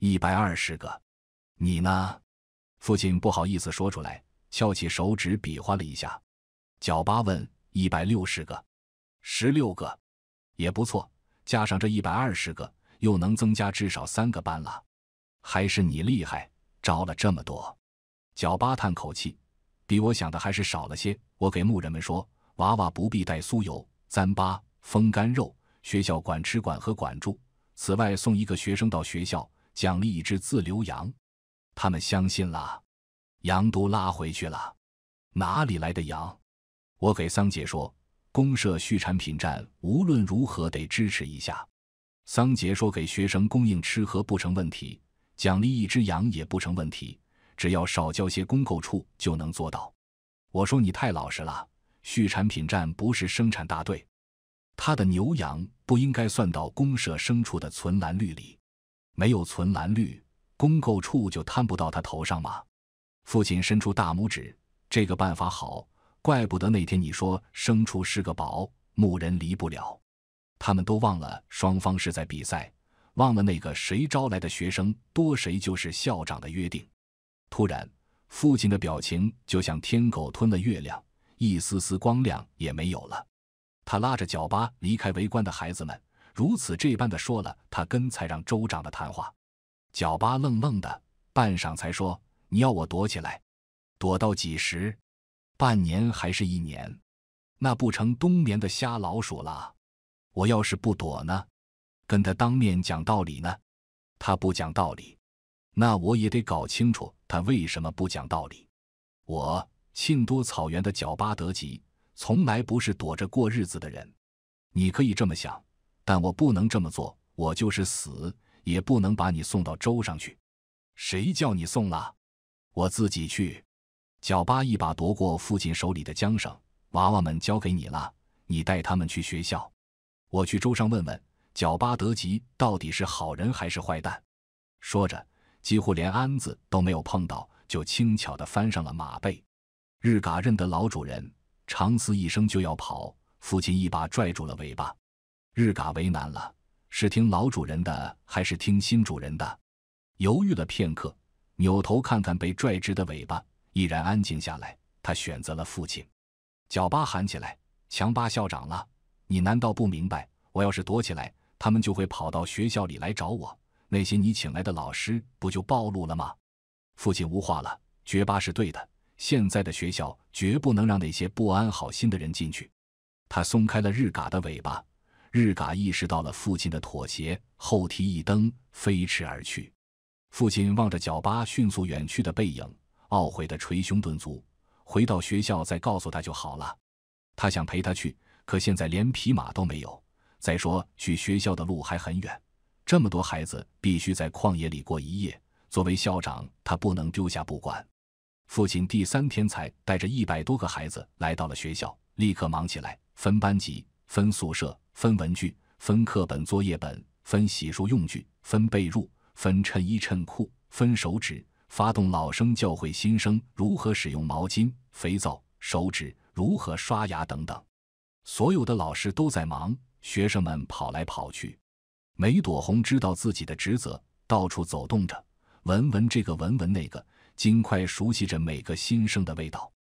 一百二十个，你呢？”父亲不好意思说出来，翘起手指比划了一下。角巴问：“一百六十个，十六个，也不错。加上这一百二十个，又能增加至少三个班了。还是你厉害。”招了这么多，角巴叹口气，比我想的还是少了些。我给牧人们说：“娃娃不必带酥油、糌粑、风干肉，学校管吃管喝管住。此外，送一个学生到学校，奖励一只自留羊。”他们相信了，羊都拉回去了，哪里来的羊？我给桑杰说：“公社畜产品站无论如何得支持一下。”桑杰说：“给学生供应吃喝不成问题。”奖励一只羊也不成问题，只要少交些公购处就能做到。我说你太老实了，畜产品站不是生产大队，他的牛羊不应该算到公社牲畜的存栏率里，没有存栏率，公购处就摊不到他头上吗？父亲伸出大拇指，这个办法好，怪不得那天你说牲畜是个宝，牧人离不了。他们都忘了双方是在比赛。忘了那个谁招来的学生多谁就是校长的约定。突然，父亲的表情就像天狗吞了月亮，一丝丝光亮也没有了。他拉着角巴离开围观的孩子们，如此这般的说了他跟才让州长的谈话。角巴愣愣的，半晌才说：“你要我躲起来，躲到几时？半年还是一年？那不成冬眠的瞎老鼠了？我要是不躲呢？”跟他当面讲道理呢，他不讲道理，那我也得搞清楚他为什么不讲道理。我庆多草原的角巴德吉从来不是躲着过日子的人，你可以这么想，但我不能这么做。我就是死也不能把你送到州上去。谁叫你送了？我自己去。角巴一把夺过父亲手里的缰绳，娃娃们交给你了，你带他们去学校。我去州上问问。角巴德吉到底是好人还是坏蛋？说着，几乎连鞍子都没有碰到，就轻巧地翻上了马背。日嘎认得老主人，长嘶一声就要跑，父亲一把拽住了尾巴。日嘎为难了：是听老主人的，还是听新主人的？犹豫了片刻，扭头看看被拽直的尾巴，依然安静下来。他选择了父亲。角巴喊起来：“强巴校长了，你难道不明白？我要是躲起来？”他们就会跑到学校里来找我，那些你请来的老师不就暴露了吗？父亲无话了。觉巴是对的，现在的学校绝不能让那些不安好心的人进去。他松开了日嘎的尾巴，日嘎意识到了父亲的妥协，后蹄一蹬，飞驰而去。父亲望着角巴迅速远去的背影，懊悔的捶胸顿足。回到学校再告诉他就好了。他想陪他去，可现在连匹马都没有。再说，去学校的路还很远，这么多孩子必须在旷野里过一夜。作为校长，他不能丢下不管。父亲第三天才带着一百多个孩子来到了学校，立刻忙起来，分班级、分宿舍、分文具、分课本、作业本、分洗漱用具、分被褥、分衬衣衬裤、分手指，发动老生教会新生如何使用毛巾、肥皂、手指，如何刷牙等等。所有的老师都在忙。学生们跑来跑去，梅朵红知道自己的职责，到处走动着，闻闻这个，闻闻那个，尽快熟悉着每个新生的味道。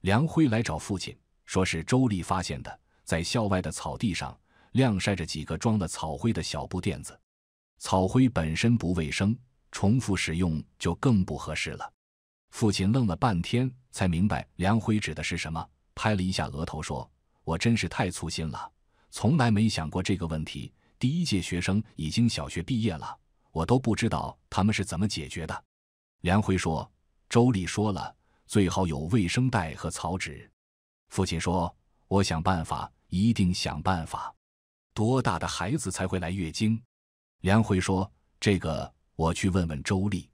梁辉来找父亲，说是周丽发现的，在校外的草地上晾晒着几个装了草灰的小布垫子。草灰本身不卫生，重复使用就更不合适了。父亲愣了半天，才明白梁辉指的是什么，拍了一下额头，说：“我真是太粗心了。”从来没想过这个问题。第一届学生已经小学毕业了，我都不知道他们是怎么解决的。梁辉说：“周丽说了，最好有卫生袋和草纸。”父亲说：“我想办法，一定想办法。”多大的孩子才会来月经？梁辉说：“这个我去问问周丽。”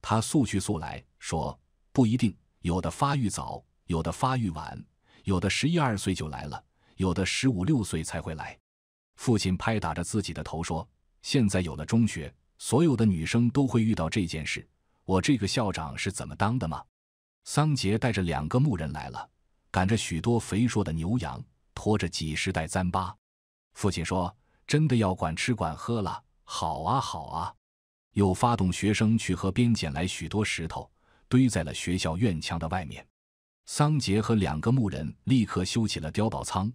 他速去速来，说不一定，有的发育早，有的发育晚，有的十一二岁就来了。有的十五六岁才会来，父亲拍打着自己的头说：“现在有了中学，所有的女生都会遇到这件事。我这个校长是怎么当的吗？”桑杰带着两个牧人来了，赶着许多肥硕的牛羊，拖着几十袋糌粑。父亲说：“真的要管吃管喝了，好啊好啊。”又发动学生去河边捡来许多石头，堆在了学校院墙的外面。桑杰和两个牧人立刻修起了碉堡仓。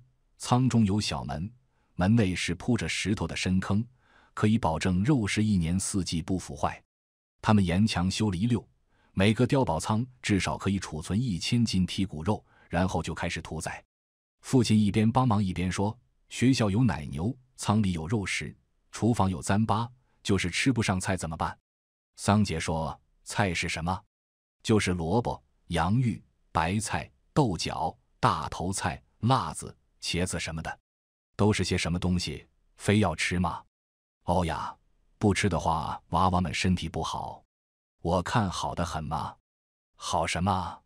仓中有小门，门内是铺着石头的深坑，可以保证肉食一年四季不腐坏。他们沿墙修了一溜，每个碉堡仓至少可以储存一千斤剔骨肉，然后就开始屠宰。父亲一边帮忙一边说：“学校有奶牛，仓里有肉食，厨房有糌粑，就是吃不上菜怎么办？”桑杰说：“菜是什么？就是萝卜、洋芋、白菜、豆角、大头菜、辣子。”茄子什么的，都是些什么东西？非要吃吗？哦呀，不吃的话，娃娃们身体不好。我看好的很嘛，好什么？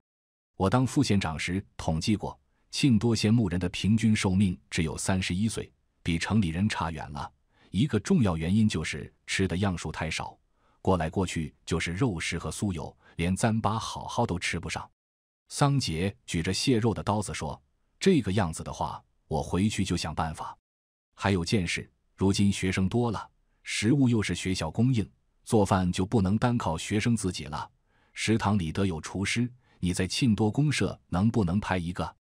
我当副县长时统计过，庆多县牧人的平均寿命只有三十一岁，比城里人差远了。一个重要原因就是吃的样数太少，过来过去就是肉食和酥油，连糌粑好好都吃不上。桑杰举着蟹肉的刀子说：“这个样子的话。”我回去就想办法，还有件事，如今学生多了，食物又是学校供应，做饭就不能单靠学生自己了。食堂里得有厨师，你在沁多公社能不能派一个？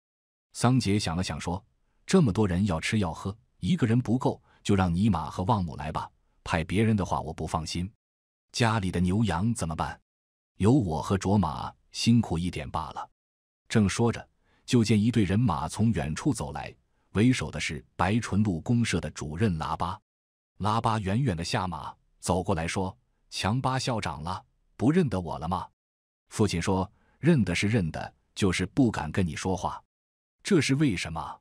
桑杰想了想说：“这么多人要吃要喝，一个人不够，就让尼玛和旺姆来吧。派别人的话，我不放心。家里的牛羊怎么办？由我和卓玛辛苦一点罢了。”正说着，就见一队人马从远处走来。为首的是白纯路公社的主任喇巴，喇巴远远的下马走过来说：“强巴校长了，不认得我了吗？”父亲说：“认得是认得，就是不敢跟你说话，这是为什么？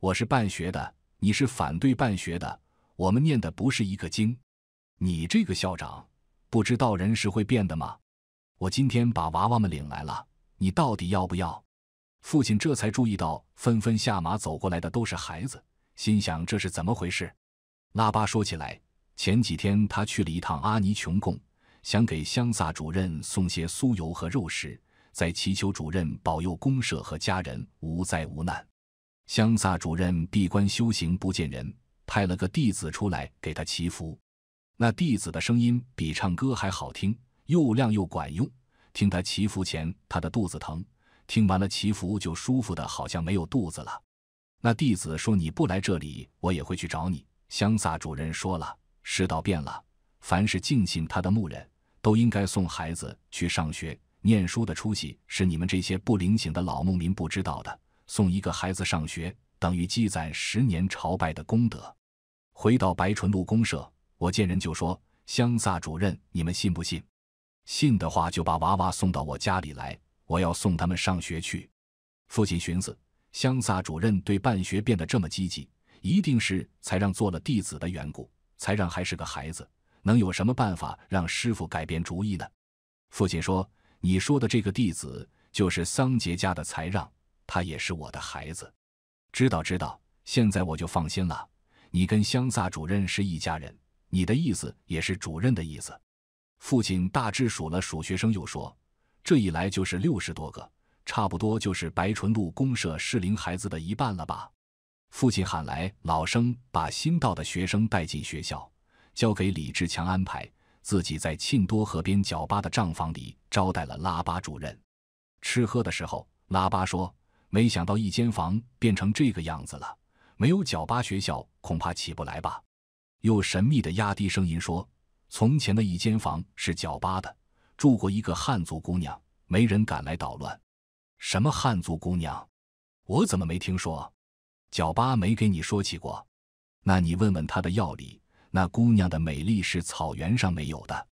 我是办学的，你是反对办学的，我们念的不是一个经。你这个校长，不知道人是会变的吗？我今天把娃娃们领来了，你到底要不要？”父亲这才注意到，纷纷下马走过来的都是孩子，心想这是怎么回事。拉巴说起来，前几天他去了一趟阿尼穷贡，想给香萨主任送些酥油和肉食，再祈求主任保佑公社和家人无灾无难。香萨主任闭关修行不见人，派了个弟子出来给他祈福。那弟子的声音比唱歌还好听，又亮又管用。听他祈福前，他的肚子疼。听完了祈福，就舒服的，好像没有肚子了。那弟子说：“你不来这里，我也会去找你。”香萨主任说了：“世道变了，凡是敬信他的牧人，都应该送孩子去上学念书的出息，是你们这些不灵醒的老牧民不知道的。送一个孩子上学，等于积攒十年朝拜的功德。”回到白纯路公社，我见人就说：“香萨主任，你们信不信？信的话，就把娃娃送到我家里来。”我要送他们上学去。父亲寻思：香萨主任对办学变得这么积极，一定是才让做了弟子的缘故。才让还是个孩子，能有什么办法让师傅改变主意呢？父亲说：“你说的这个弟子就是桑杰家的才让，他也是我的孩子。知道知道，现在我就放心了。你跟香萨主任是一家人，你的意思也是主任的意思。”父亲大致数了数学生，又说。这一来就是六十多个，差不多就是白纯路公社适龄孩子的一半了吧。父亲喊来老生，把新到的学生带进学校，交给李志强安排。自己在沁多河边角巴的账房里招待了拉巴主任。吃喝的时候，拉巴说：“没想到一间房变成这个样子了，没有角巴学校恐怕起不来吧。”又神秘的压低声音说：“从前的一间房是角巴的。”住过一个汉族姑娘，没人敢来捣乱。什么汉族姑娘？我怎么没听说？角巴没给你说起过？那你问问他的药理。那姑娘的美丽是草原上没有的。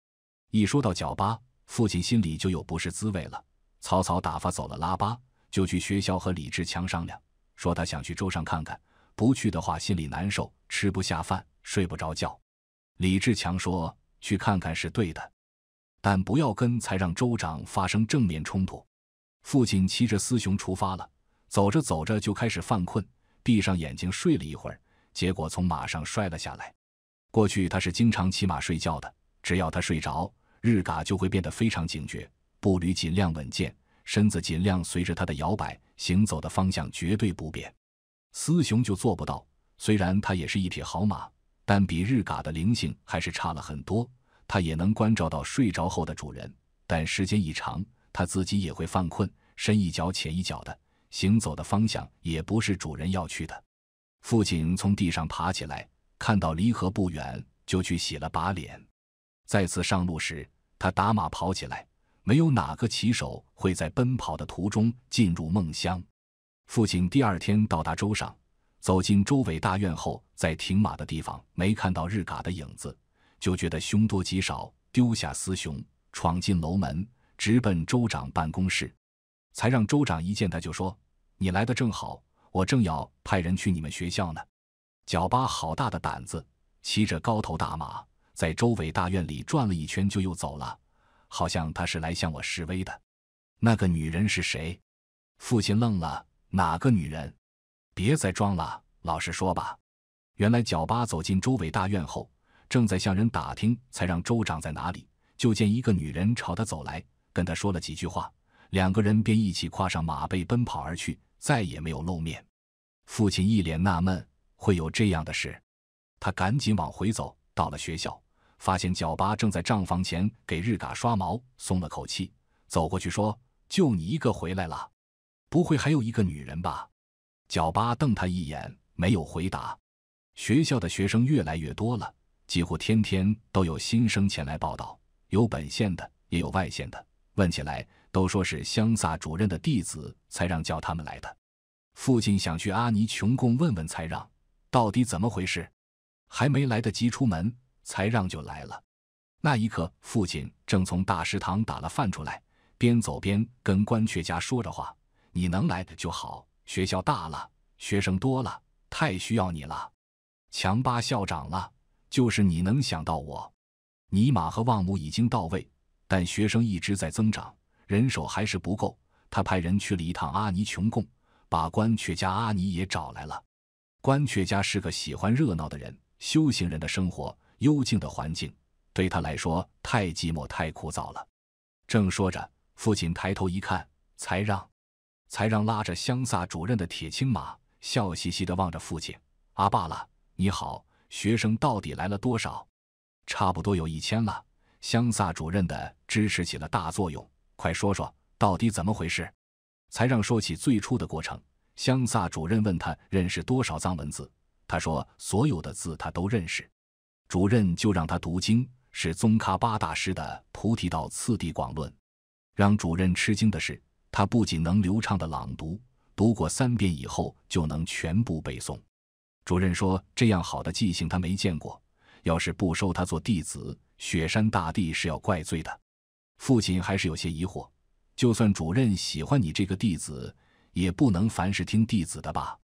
一说到角巴，父亲心里就有不是滋味了。草草打发走了拉巴，就去学校和李志强商量，说他想去州上看看。不去的话，心里难受，吃不下饭，睡不着觉。李志强说：“去看看是对的。”但不要跟，才让州长发生正面冲突。父亲骑着思雄出发了，走着走着就开始犯困，闭上眼睛睡了一会儿，结果从马上摔了下来。过去他是经常骑马睡觉的，只要他睡着，日嘎就会变得非常警觉，步履尽量稳健，身子尽量随着他的摇摆，行走的方向绝对不变。思雄就做不到，虽然他也是一匹好马，但比日嘎的灵性还是差了很多。他也能关照到睡着后的主人，但时间一长，他自己也会犯困，深一脚浅一脚的行走的方向也不是主人要去的。父亲从地上爬起来，看到离河不远，就去洗了把脸。再次上路时，他打马跑起来，没有哪个骑手会在奔跑的途中进入梦乡。父亲第二天到达州上，走进州委大院后，在停马的地方没看到日嘎的影子。就觉得凶多吉少，丢下私雄，闯进楼门，直奔州长办公室，才让州长一见他就说：“你来的正好，我正要派人去你们学校呢。”角巴好大的胆子，骑着高头大马在州委大院里转了一圈，就又走了，好像他是来向我示威的。那个女人是谁？父亲愣了，哪个女人？别再装了，老实说吧。原来角巴走进州委大院后。正在向人打听，才让州长在哪里，就见一个女人朝他走来，跟他说了几句话，两个人便一起跨上马背奔跑而去，再也没有露面。父亲一脸纳闷，会有这样的事？他赶紧往回走，到了学校，发现角巴正在账房前给日嘎刷毛，松了口气，走过去说：“就你一个回来了，不会还有一个女人吧？”角巴瞪他一眼，没有回答。学校的学生越来越多了。几乎天天都有新生前来报到，有本县的，也有外县的。问起来都说是乡萨主任的弟子才让叫他们来的。父亲想去阿尼穷贡问问才让，到底怎么回事？还没来得及出门，才让就来了。那一刻，父亲正从大食堂打了饭出来，边走边跟关雀家说着话：“你能来的就好，学校大了，学生多了，太需要你了。”强巴校长了。就是你能想到我，尼玛和旺姆已经到位，但学生一直在增长，人手还是不够。他派人去了一趟阿尼穷贡，把关雀家阿尼也找来了。关雀家是个喜欢热闹的人，修行人的生活，幽静的环境对他来说太寂寞太枯燥了。正说着，父亲抬头一看，才让，才让拉着香萨主任的铁青马，笑嘻嘻的望着父亲：“阿爸了，你好。”学生到底来了多少？差不多有一千了。香萨主任的支持起了大作用。快说说到底怎么回事？才让说起最初的过程。香萨主任问他认识多少藏文字？他说所有的字他都认识。主任就让他读经，是宗喀巴大师的《菩提道次第广论》。让主任吃惊的是，他不仅能流畅的朗读，读过三遍以后就能全部背诵。主任说：“这样好的记性他没见过，要是不收他做弟子，雪山大帝是要怪罪的。”父亲还是有些疑惑：“就算主任喜欢你这个弟子，也不能凡事听弟子的吧？”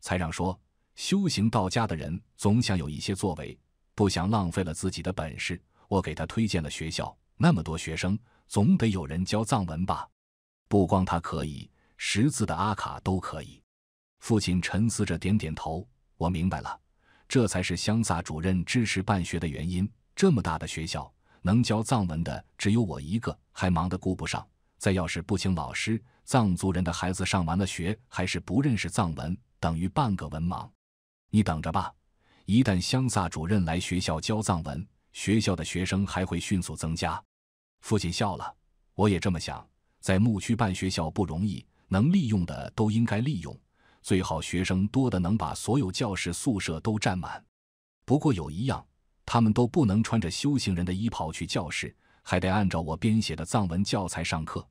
财长说：“修行道家的人总想有一些作为，不想浪费了自己的本事。我给他推荐了学校，那么多学生，总得有人教藏文吧？不光他可以，识字的阿卡都可以。”父亲沉思着点点头。我明白了，这才是乡萨主任支持办学的原因。这么大的学校，能教藏文的只有我一个，还忙得顾不上。再要是不请老师，藏族人的孩子上完了学还是不认识藏文，等于半个文盲。你等着吧，一旦乡萨主任来学校教藏文，学校的学生还会迅速增加。父亲笑了，我也这么想，在牧区办学校不容易，能利用的都应该利用。最好学生多的能把所有教室、宿舍都占满。不过有一样，他们都不能穿着修行人的衣袍去教室，还得按照我编写的藏文教材上课，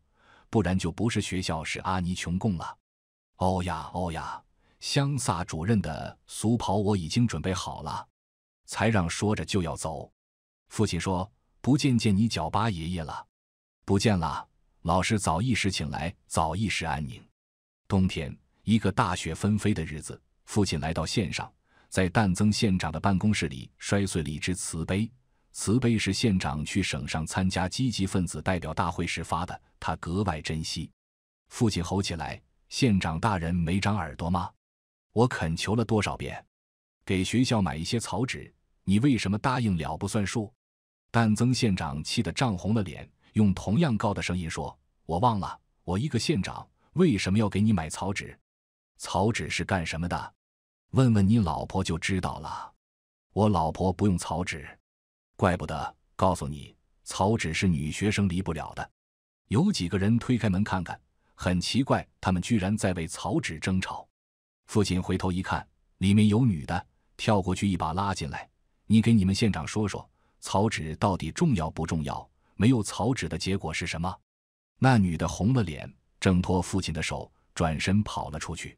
不然就不是学校，是阿尼穷供了。哦呀，哦呀，香萨主任的俗袍我已经准备好了。才让说着就要走，父亲说：“不见见你角巴爷爷了，不见啦。老师早一时请来，早一时安宁。冬天。”一个大雪纷飞的日子，父亲来到县上，在但增县长的办公室里摔碎了一只瓷杯。瓷杯是县长去省上参加积极分子代表大会时发的，他格外珍惜。父亲吼起来：“县长大人没长耳朵吗？我恳求了多少遍，给学校买一些草纸，你为什么答应了不算数？”但增县长气得涨红了脸，用同样高的声音说：“我忘了，我一个县长为什么要给你买草纸？”草纸是干什么的？问问你老婆就知道了。我老婆不用草纸，怪不得。告诉你，草纸是女学生离不了的。有几个人推开门看看，很奇怪，他们居然在为草纸争吵。父亲回头一看，里面有女的，跳过去一把拉进来。你给你们县长说说，草纸到底重要不重要？没有草纸的结果是什么？那女的红了脸，挣脱父亲的手，转身跑了出去。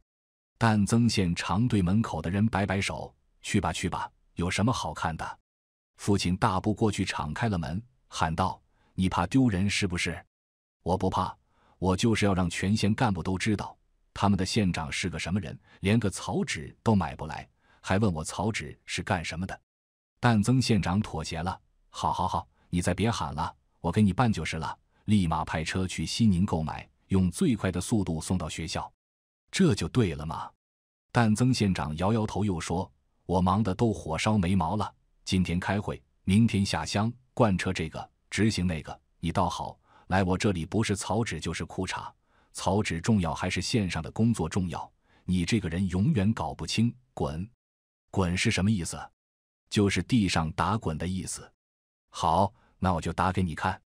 但曾宪长对门口的人摆摆手：“去吧，去吧，有什么好看的？”父亲大步过去，敞开了门，喊道：“你怕丢人是不是？我不怕，我就是要让全县干部都知道，他们的县长是个什么人，连个草纸都买不来，还问我草纸是干什么的。”但曾县长妥协了：“好好好，你再别喊了，我给你办就是了，立马派车去西宁购买，用最快的速度送到学校。”这就对了嘛！但曾县长摇摇头，又说：“我忙得都火烧眉毛了，今天开会，明天下乡，贯彻这个，执行那个。你倒好，来我这里不是草纸就是裤衩。草纸重要还是线上的工作重要？你这个人永远搞不清。滚，滚是什么意思？就是地上打滚的意思。好，那我就打给你看。”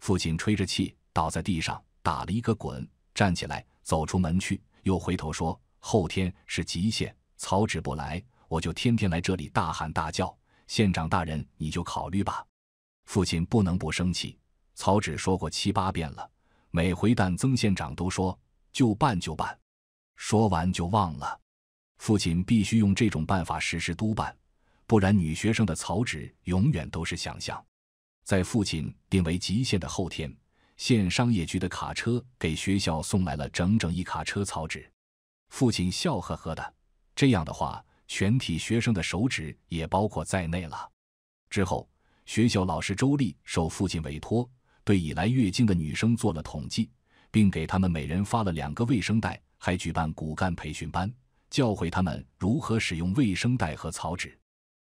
父亲吹着气，倒在地上打了一个滚，站起来，走出门去。又回头说：“后天是极限，曹植不来，我就天天来这里大喊大叫。县长大人，你就考虑吧。”父亲不能不生气。曹植说过七八遍了，每回但曾县长都说就办就办，说完就忘了。父亲必须用这种办法实施督办，不然女学生的曹植永远都是想象。在父亲定为极限的后天。县商业局的卡车给学校送来了整整一卡车草纸，父亲笑呵呵的。这样的话，全体学生的手指也包括在内了。之后，学校老师周丽受父亲委托，对已来月经的女生做了统计，并给他们每人发了两个卫生带，还举办骨干培训班，教会他们如何使用卫生带和草纸。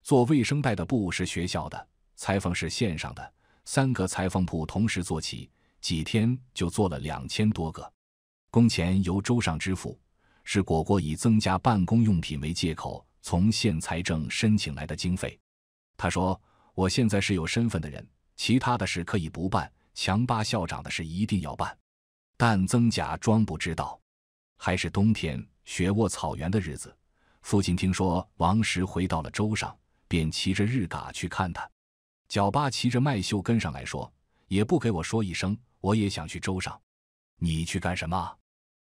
做卫生带的布是学校的，裁缝是县上的，三个裁缝铺同时做起。几天就做了两千多个，工钱由州上支付，是果果以增加办公用品为借口从县财政申请来的经费。他说：“我现在是有身份的人，其他的事可以不办，强巴校长的事一定要办。”但曾假装不知道。还是冬天雪卧草原的日子，父亲听说王石回到了州上，便骑着日嘎去看他。角巴骑着麦秀跟上来说：“也不给我说一声。”我也想去州上，你去干什么？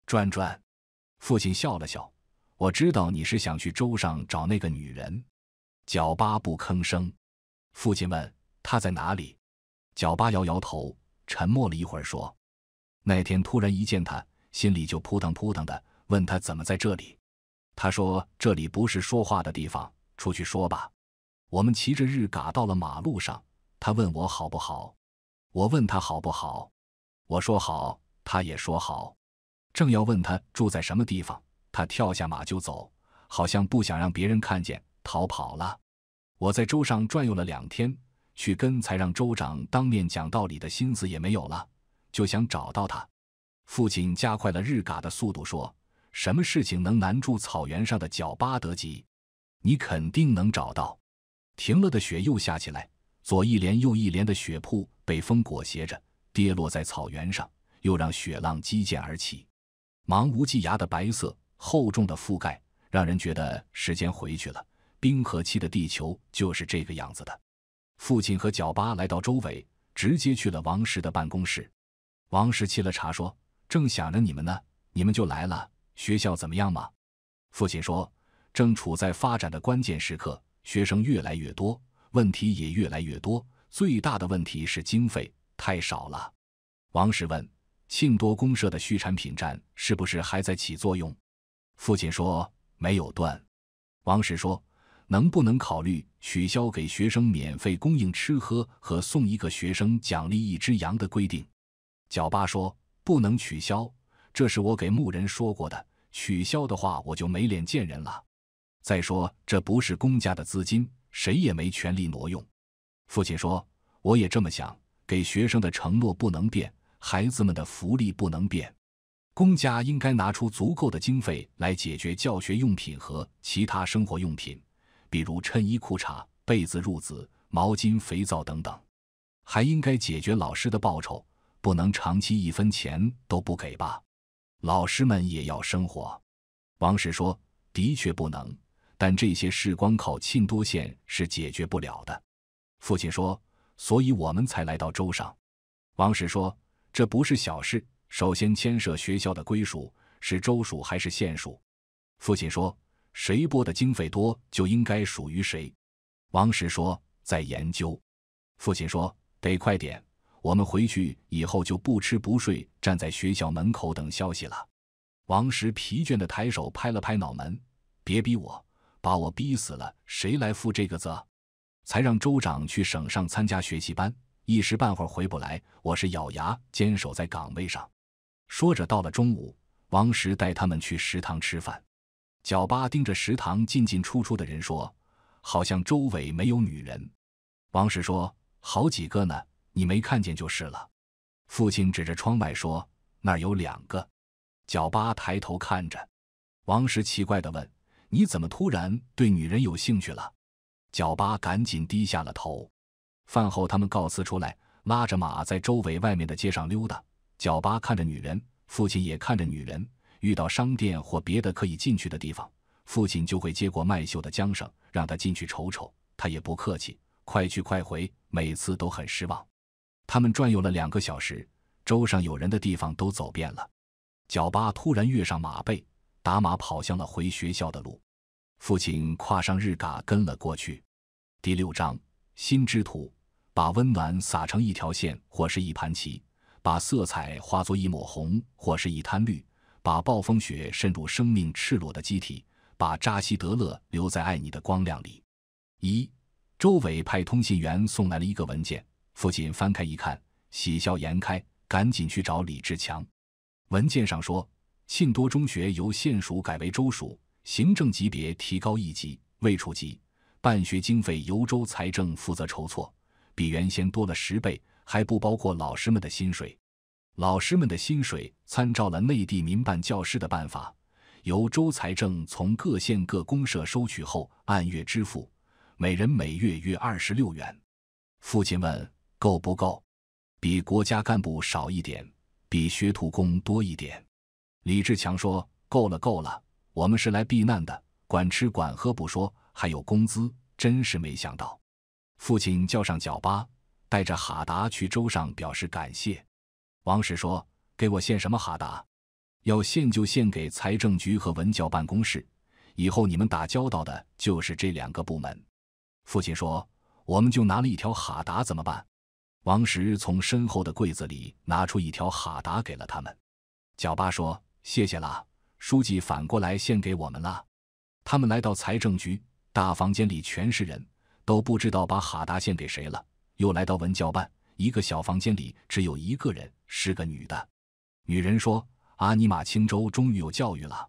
转转。父亲笑了笑，我知道你是想去州上找那个女人。角巴不吭声。父亲问：“他在哪里？”角巴摇摇头，沉默了一会儿，说：“那天突然一见他，心里就扑腾扑腾的。问他怎么在这里，他说这里不是说话的地方，出去说吧。”我们骑着日嘎到了马路上，他问我好不好，我问他好不好。我说好，他也说好，正要问他住在什么地方，他跳下马就走，好像不想让别人看见，逃跑了。我在州上转悠了两天，去跟才让州长当面讲道理的心思也没有了，就想找到他。父亲加快了日嘎的速度，说什么事情能难住草原上的角巴德吉？你肯定能找到。停了的雪又下起来，左一连右一连的雪瀑被风裹挟着。跌落在草原上，又让雪浪激溅而起。茫无际涯的白色，厚重的覆盖，让人觉得时间回去了。冰河期的地球就是这个样子的。父亲和角巴来到周围，直接去了王石的办公室。王石沏了茶，说：“正想着你们呢，你们就来了。学校怎么样吗？”父亲说：“正处在发展的关键时刻，学生越来越多，问题也越来越多。最大的问题是经费。”太少了，王石问：“庆多公社的畜产品站是不是还在起作用？”父亲说：“没有断。”王石说：“能不能考虑取消给学生免费供应吃喝和送一个学生奖励一只羊的规定？”角巴说：“不能取消，这是我给牧人说过的。取消的话，我就没脸见人了。再说，这不是公家的资金，谁也没权利挪用。”父亲说：“我也这么想。”给学生的承诺不能变，孩子们的福利不能变。公家应该拿出足够的经费来解决教学用品和其他生活用品，比如衬衣、裤衩、被子、褥子、毛巾、肥皂等等。还应该解决老师的报酬，不能长期一分钱都不给吧？老师们也要生活。王石说：“的确不能，但这些事光靠沁多县是解决不了的。”父亲说。所以我们才来到州上。王石说：“这不是小事，首先牵涉学校的归属，是州属还是县属？”父亲说：“谁拨的经费多，就应该属于谁。”王石说：“在研究。”父亲说：“得快点，我们回去以后就不吃不睡，站在学校门口等消息了。”王石疲倦的抬手拍了拍脑门：“别逼我，把我逼死了，谁来负这个责？”才让州长去省上参加学习班，一时半会儿回不来。我是咬牙坚守在岗位上。说着，到了中午，王石带他们去食堂吃饭。角巴盯着食堂进进出出的人说：“好像周围没有女人。”王石说：“好几个呢，你没看见就是了。”父亲指着窗外说：“那儿有两个。”角巴抬头看着，王石奇怪的问：“你怎么突然对女人有兴趣了？”角巴赶紧低下了头。饭后，他们告辞出来，拉着马在周围外面的街上溜达。角巴看着女人，父亲也看着女人。遇到商店或别的可以进去的地方，父亲就会接过麦秀的缰绳，让他进去瞅瞅。他也不客气，快去快回。每次都很失望。他们转悠了两个小时，周上有人的地方都走遍了。角巴突然跃上马背，打马跑向了回学校的路。父亲跨上日嘎跟了过去。第六章新之土，把温暖撒成一条线，或是一盘棋；把色彩化作一抹红，或是一滩绿；把暴风雪渗入生命赤裸的机体；把扎西德勒留在爱你的光亮里。一，周伟派通信员送来了一个文件。父亲翻开一看，喜笑颜开，赶紧去找李志强。文件上说，庆多中学由县署改为州署。行政级别提高一级，未处级。办学经费由州财政负责筹措，比原先多了十倍，还不包括老师们的薪水。老师们的薪水参照了内地民办教师的办法，由州财政从各县各公社收取后按月支付，每人每月约二十六元。父亲问：“够不够？”比国家干部少一点，比学徒工多一点。李志强说：“够了，够了。”我们是来避难的，管吃管喝不说，还有工资，真是没想到。父亲叫上角巴，带着哈达去州上表示感谢。王石说：“给我献什么哈达？要献就献给财政局和文教办公室，以后你们打交道的就是这两个部门。”父亲说：“我们就拿了一条哈达，怎么办？”王石从身后的柜子里拿出一条哈达给了他们。角巴说：“谢谢啦。”书记反过来献给我们了。他们来到财政局大房间里，全是人，都不知道把哈达献给谁了。又来到文教办，一个小房间里只有一个人，是个女的。女人说：“阿尼玛青州终于有教育了，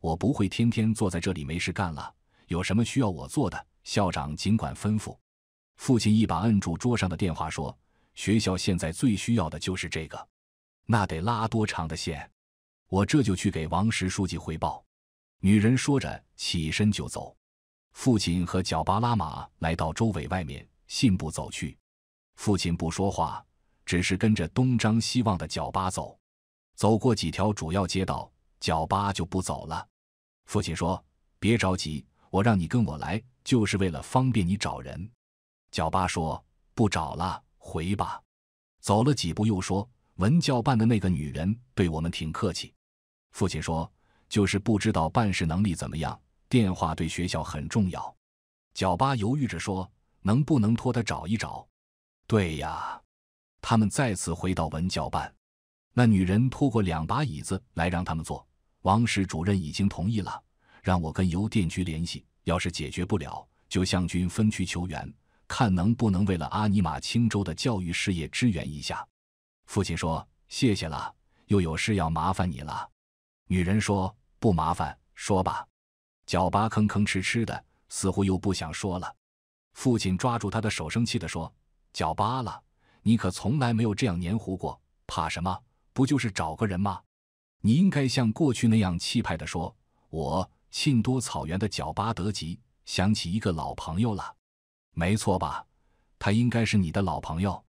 我不会天天坐在这里没事干了。有什么需要我做的，校长尽管吩咐。”父亲一把摁住桌上的电话说：“学校现在最需要的就是这个，那得拉多长的线？”我这就去给王石书记汇报。”女人说着，起身就走。父亲和角巴拉马来到周围，外面，信步走去。父亲不说话，只是跟着东张西望的角巴走。走过几条主要街道，角巴就不走了。父亲说：“别着急，我让你跟我来，就是为了方便你找人。”角巴说：“不找了，回吧。”走了几步，又说：“文教办的那个女人对我们挺客气。”父亲说：“就是不知道办事能力怎么样。电话对学校很重要。”角巴犹豫着说：“能不能托他找一找？”“对呀。”他们再次回到文教办，那女人拖过两把椅子来让他们坐。王室主任已经同意了，让我跟邮电局联系。要是解决不了，就向军分区求援，看能不能为了阿尼玛青州的教育事业支援一下。父亲说：“谢谢了，又有事要麻烦你了。”女人说：“不麻烦，说吧。”角巴吭吭哧哧的，似乎又不想说了。父亲抓住他的手，生气地说：“角巴了，你可从来没有这样黏糊过，怕什么？不就是找个人吗？你应该像过去那样气派的说：‘我信多草原的角巴德吉，想起一个老朋友了。’没错吧？他应该是你的老朋友。”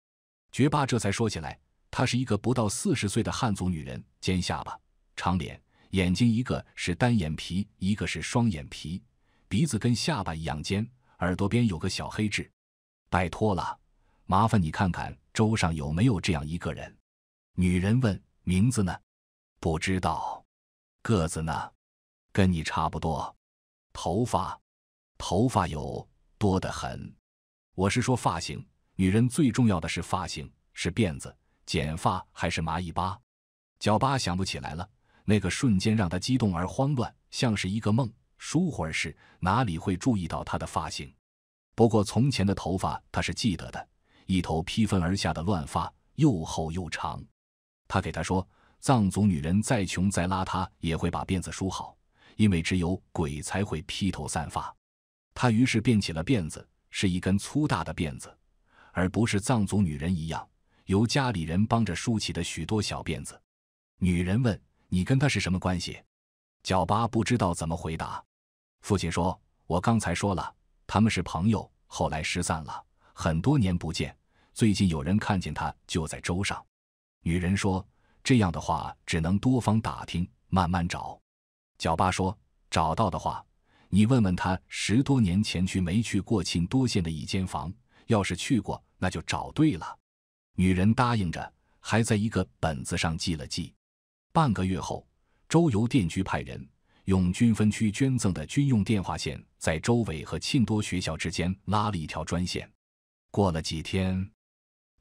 角霸这才说起来，她是一个不到四十岁的汉族女人，尖下巴，长脸。眼睛一个是单眼皮，一个是双眼皮，鼻子跟下巴一样尖，耳朵边有个小黑痣。拜托了，麻烦你看看周上有没有这样一个人。女人问：“名字呢？不知道。个子呢？跟你差不多。头发？头发有多的很。我是说发型。女人最重要的是发型，是辫子、剪发还是蚂蚁巴？角巴想不起来了。”那个瞬间让他激动而慌乱，像是一个梦。舒会儿时，哪里会注意到他的发型？不过从前的头发他是记得的，一头披分而下的乱发，又厚又长。他给他说，藏族女人再穷再邋遢，也会把辫子梳好，因为只有鬼才会披头散发。他于是编起了辫子，是一根粗大的辫子，而不是藏族女人一样由家里人帮着梳起的许多小辫子。女人问。你跟他是什么关系？角巴不知道怎么回答。父亲说：“我刚才说了，他们是朋友，后来失散了很多年不见。最近有人看见他就在舟上。”女人说：“这样的话，只能多方打听，慢慢找。”角巴说：“找到的话，你问问他十多年前去没去过庆多县的一间房？要是去过，那就找对了。”女人答应着，还在一个本子上记了记。半个月后，周邮电局派人用军分区捐赠的军用电话线，在周伟和庆多学校之间拉了一条专线。过了几天，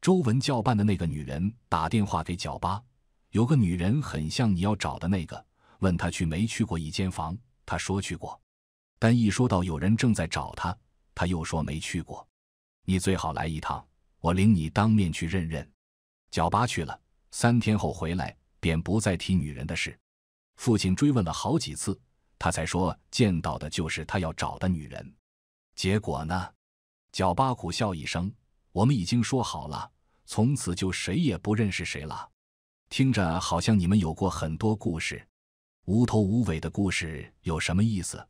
周文教办的那个女人打电话给角巴，有个女人很像你要找的那个，问他去没去过一间房。他说去过，但一说到有人正在找他，他又说没去过。你最好来一趟，我领你当面去认认。角巴去了，三天后回来。便不再提女人的事。父亲追问了好几次，他才说见到的就是他要找的女人。结果呢？角巴苦笑一声：“我们已经说好了，从此就谁也不认识谁了。”听着，好像你们有过很多故事，无头无尾的故事有什么意思？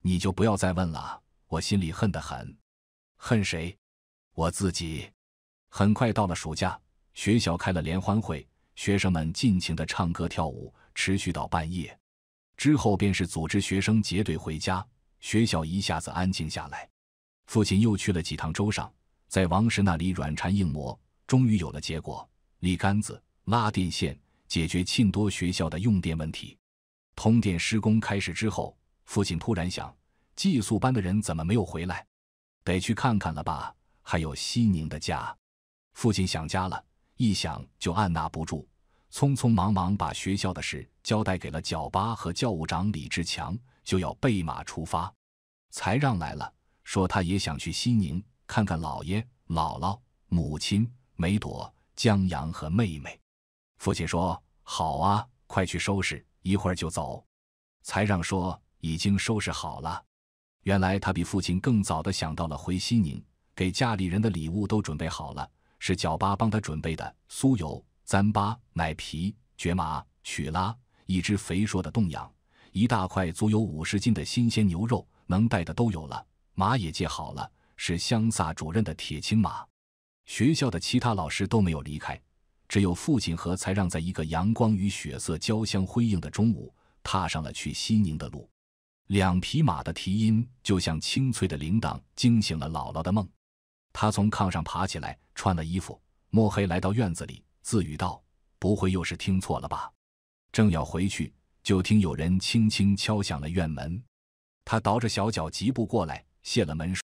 你就不要再问了。我心里恨得很，恨谁？我自己。很快到了暑假，学校开了联欢会。学生们尽情的唱歌跳舞，持续到半夜，之后便是组织学生结队回家。学校一下子安静下来。父亲又去了几趟州上，在王石那里软缠硬磨，终于有了结果：立杆子、拉电线，解决沁多学校的用电问题。通电施工开始之后，父亲突然想：寄宿班的人怎么没有回来？得去看看了吧？还有西宁的家，父亲想家了。一想就按捺不住，匆匆忙忙把学校的事交代给了教巴和教务长李志强，就要备马出发。才让来了，说他也想去西宁看看姥爷、姥姥、母亲、梅朵、江阳和妹妹。父亲说：“好啊，快去收拾，一会儿就走。”才让说：“已经收拾好了。”原来他比父亲更早的想到了回西宁，给家里人的礼物都准备好了。是角巴帮他准备的酥油、糌粑、奶皮、蕨麻、曲拉，一只肥硕的冻羊，一大块足有五十斤的新鲜牛肉，能带的都有了。马也借好了，是香萨主任的铁青马。学校的其他老师都没有离开，只有父亲和才让在一个阳光与血色交相辉映的中午，踏上了去西宁的路。两匹马的蹄音就像清脆的铃铛，惊醒了姥姥的梦。他从炕上爬起来，穿了衣服，摸黑来到院子里，自语道：“不会又是听错了吧？”正要回去，就听有人轻轻敲响了院门。他倒着小脚疾步过来，卸了门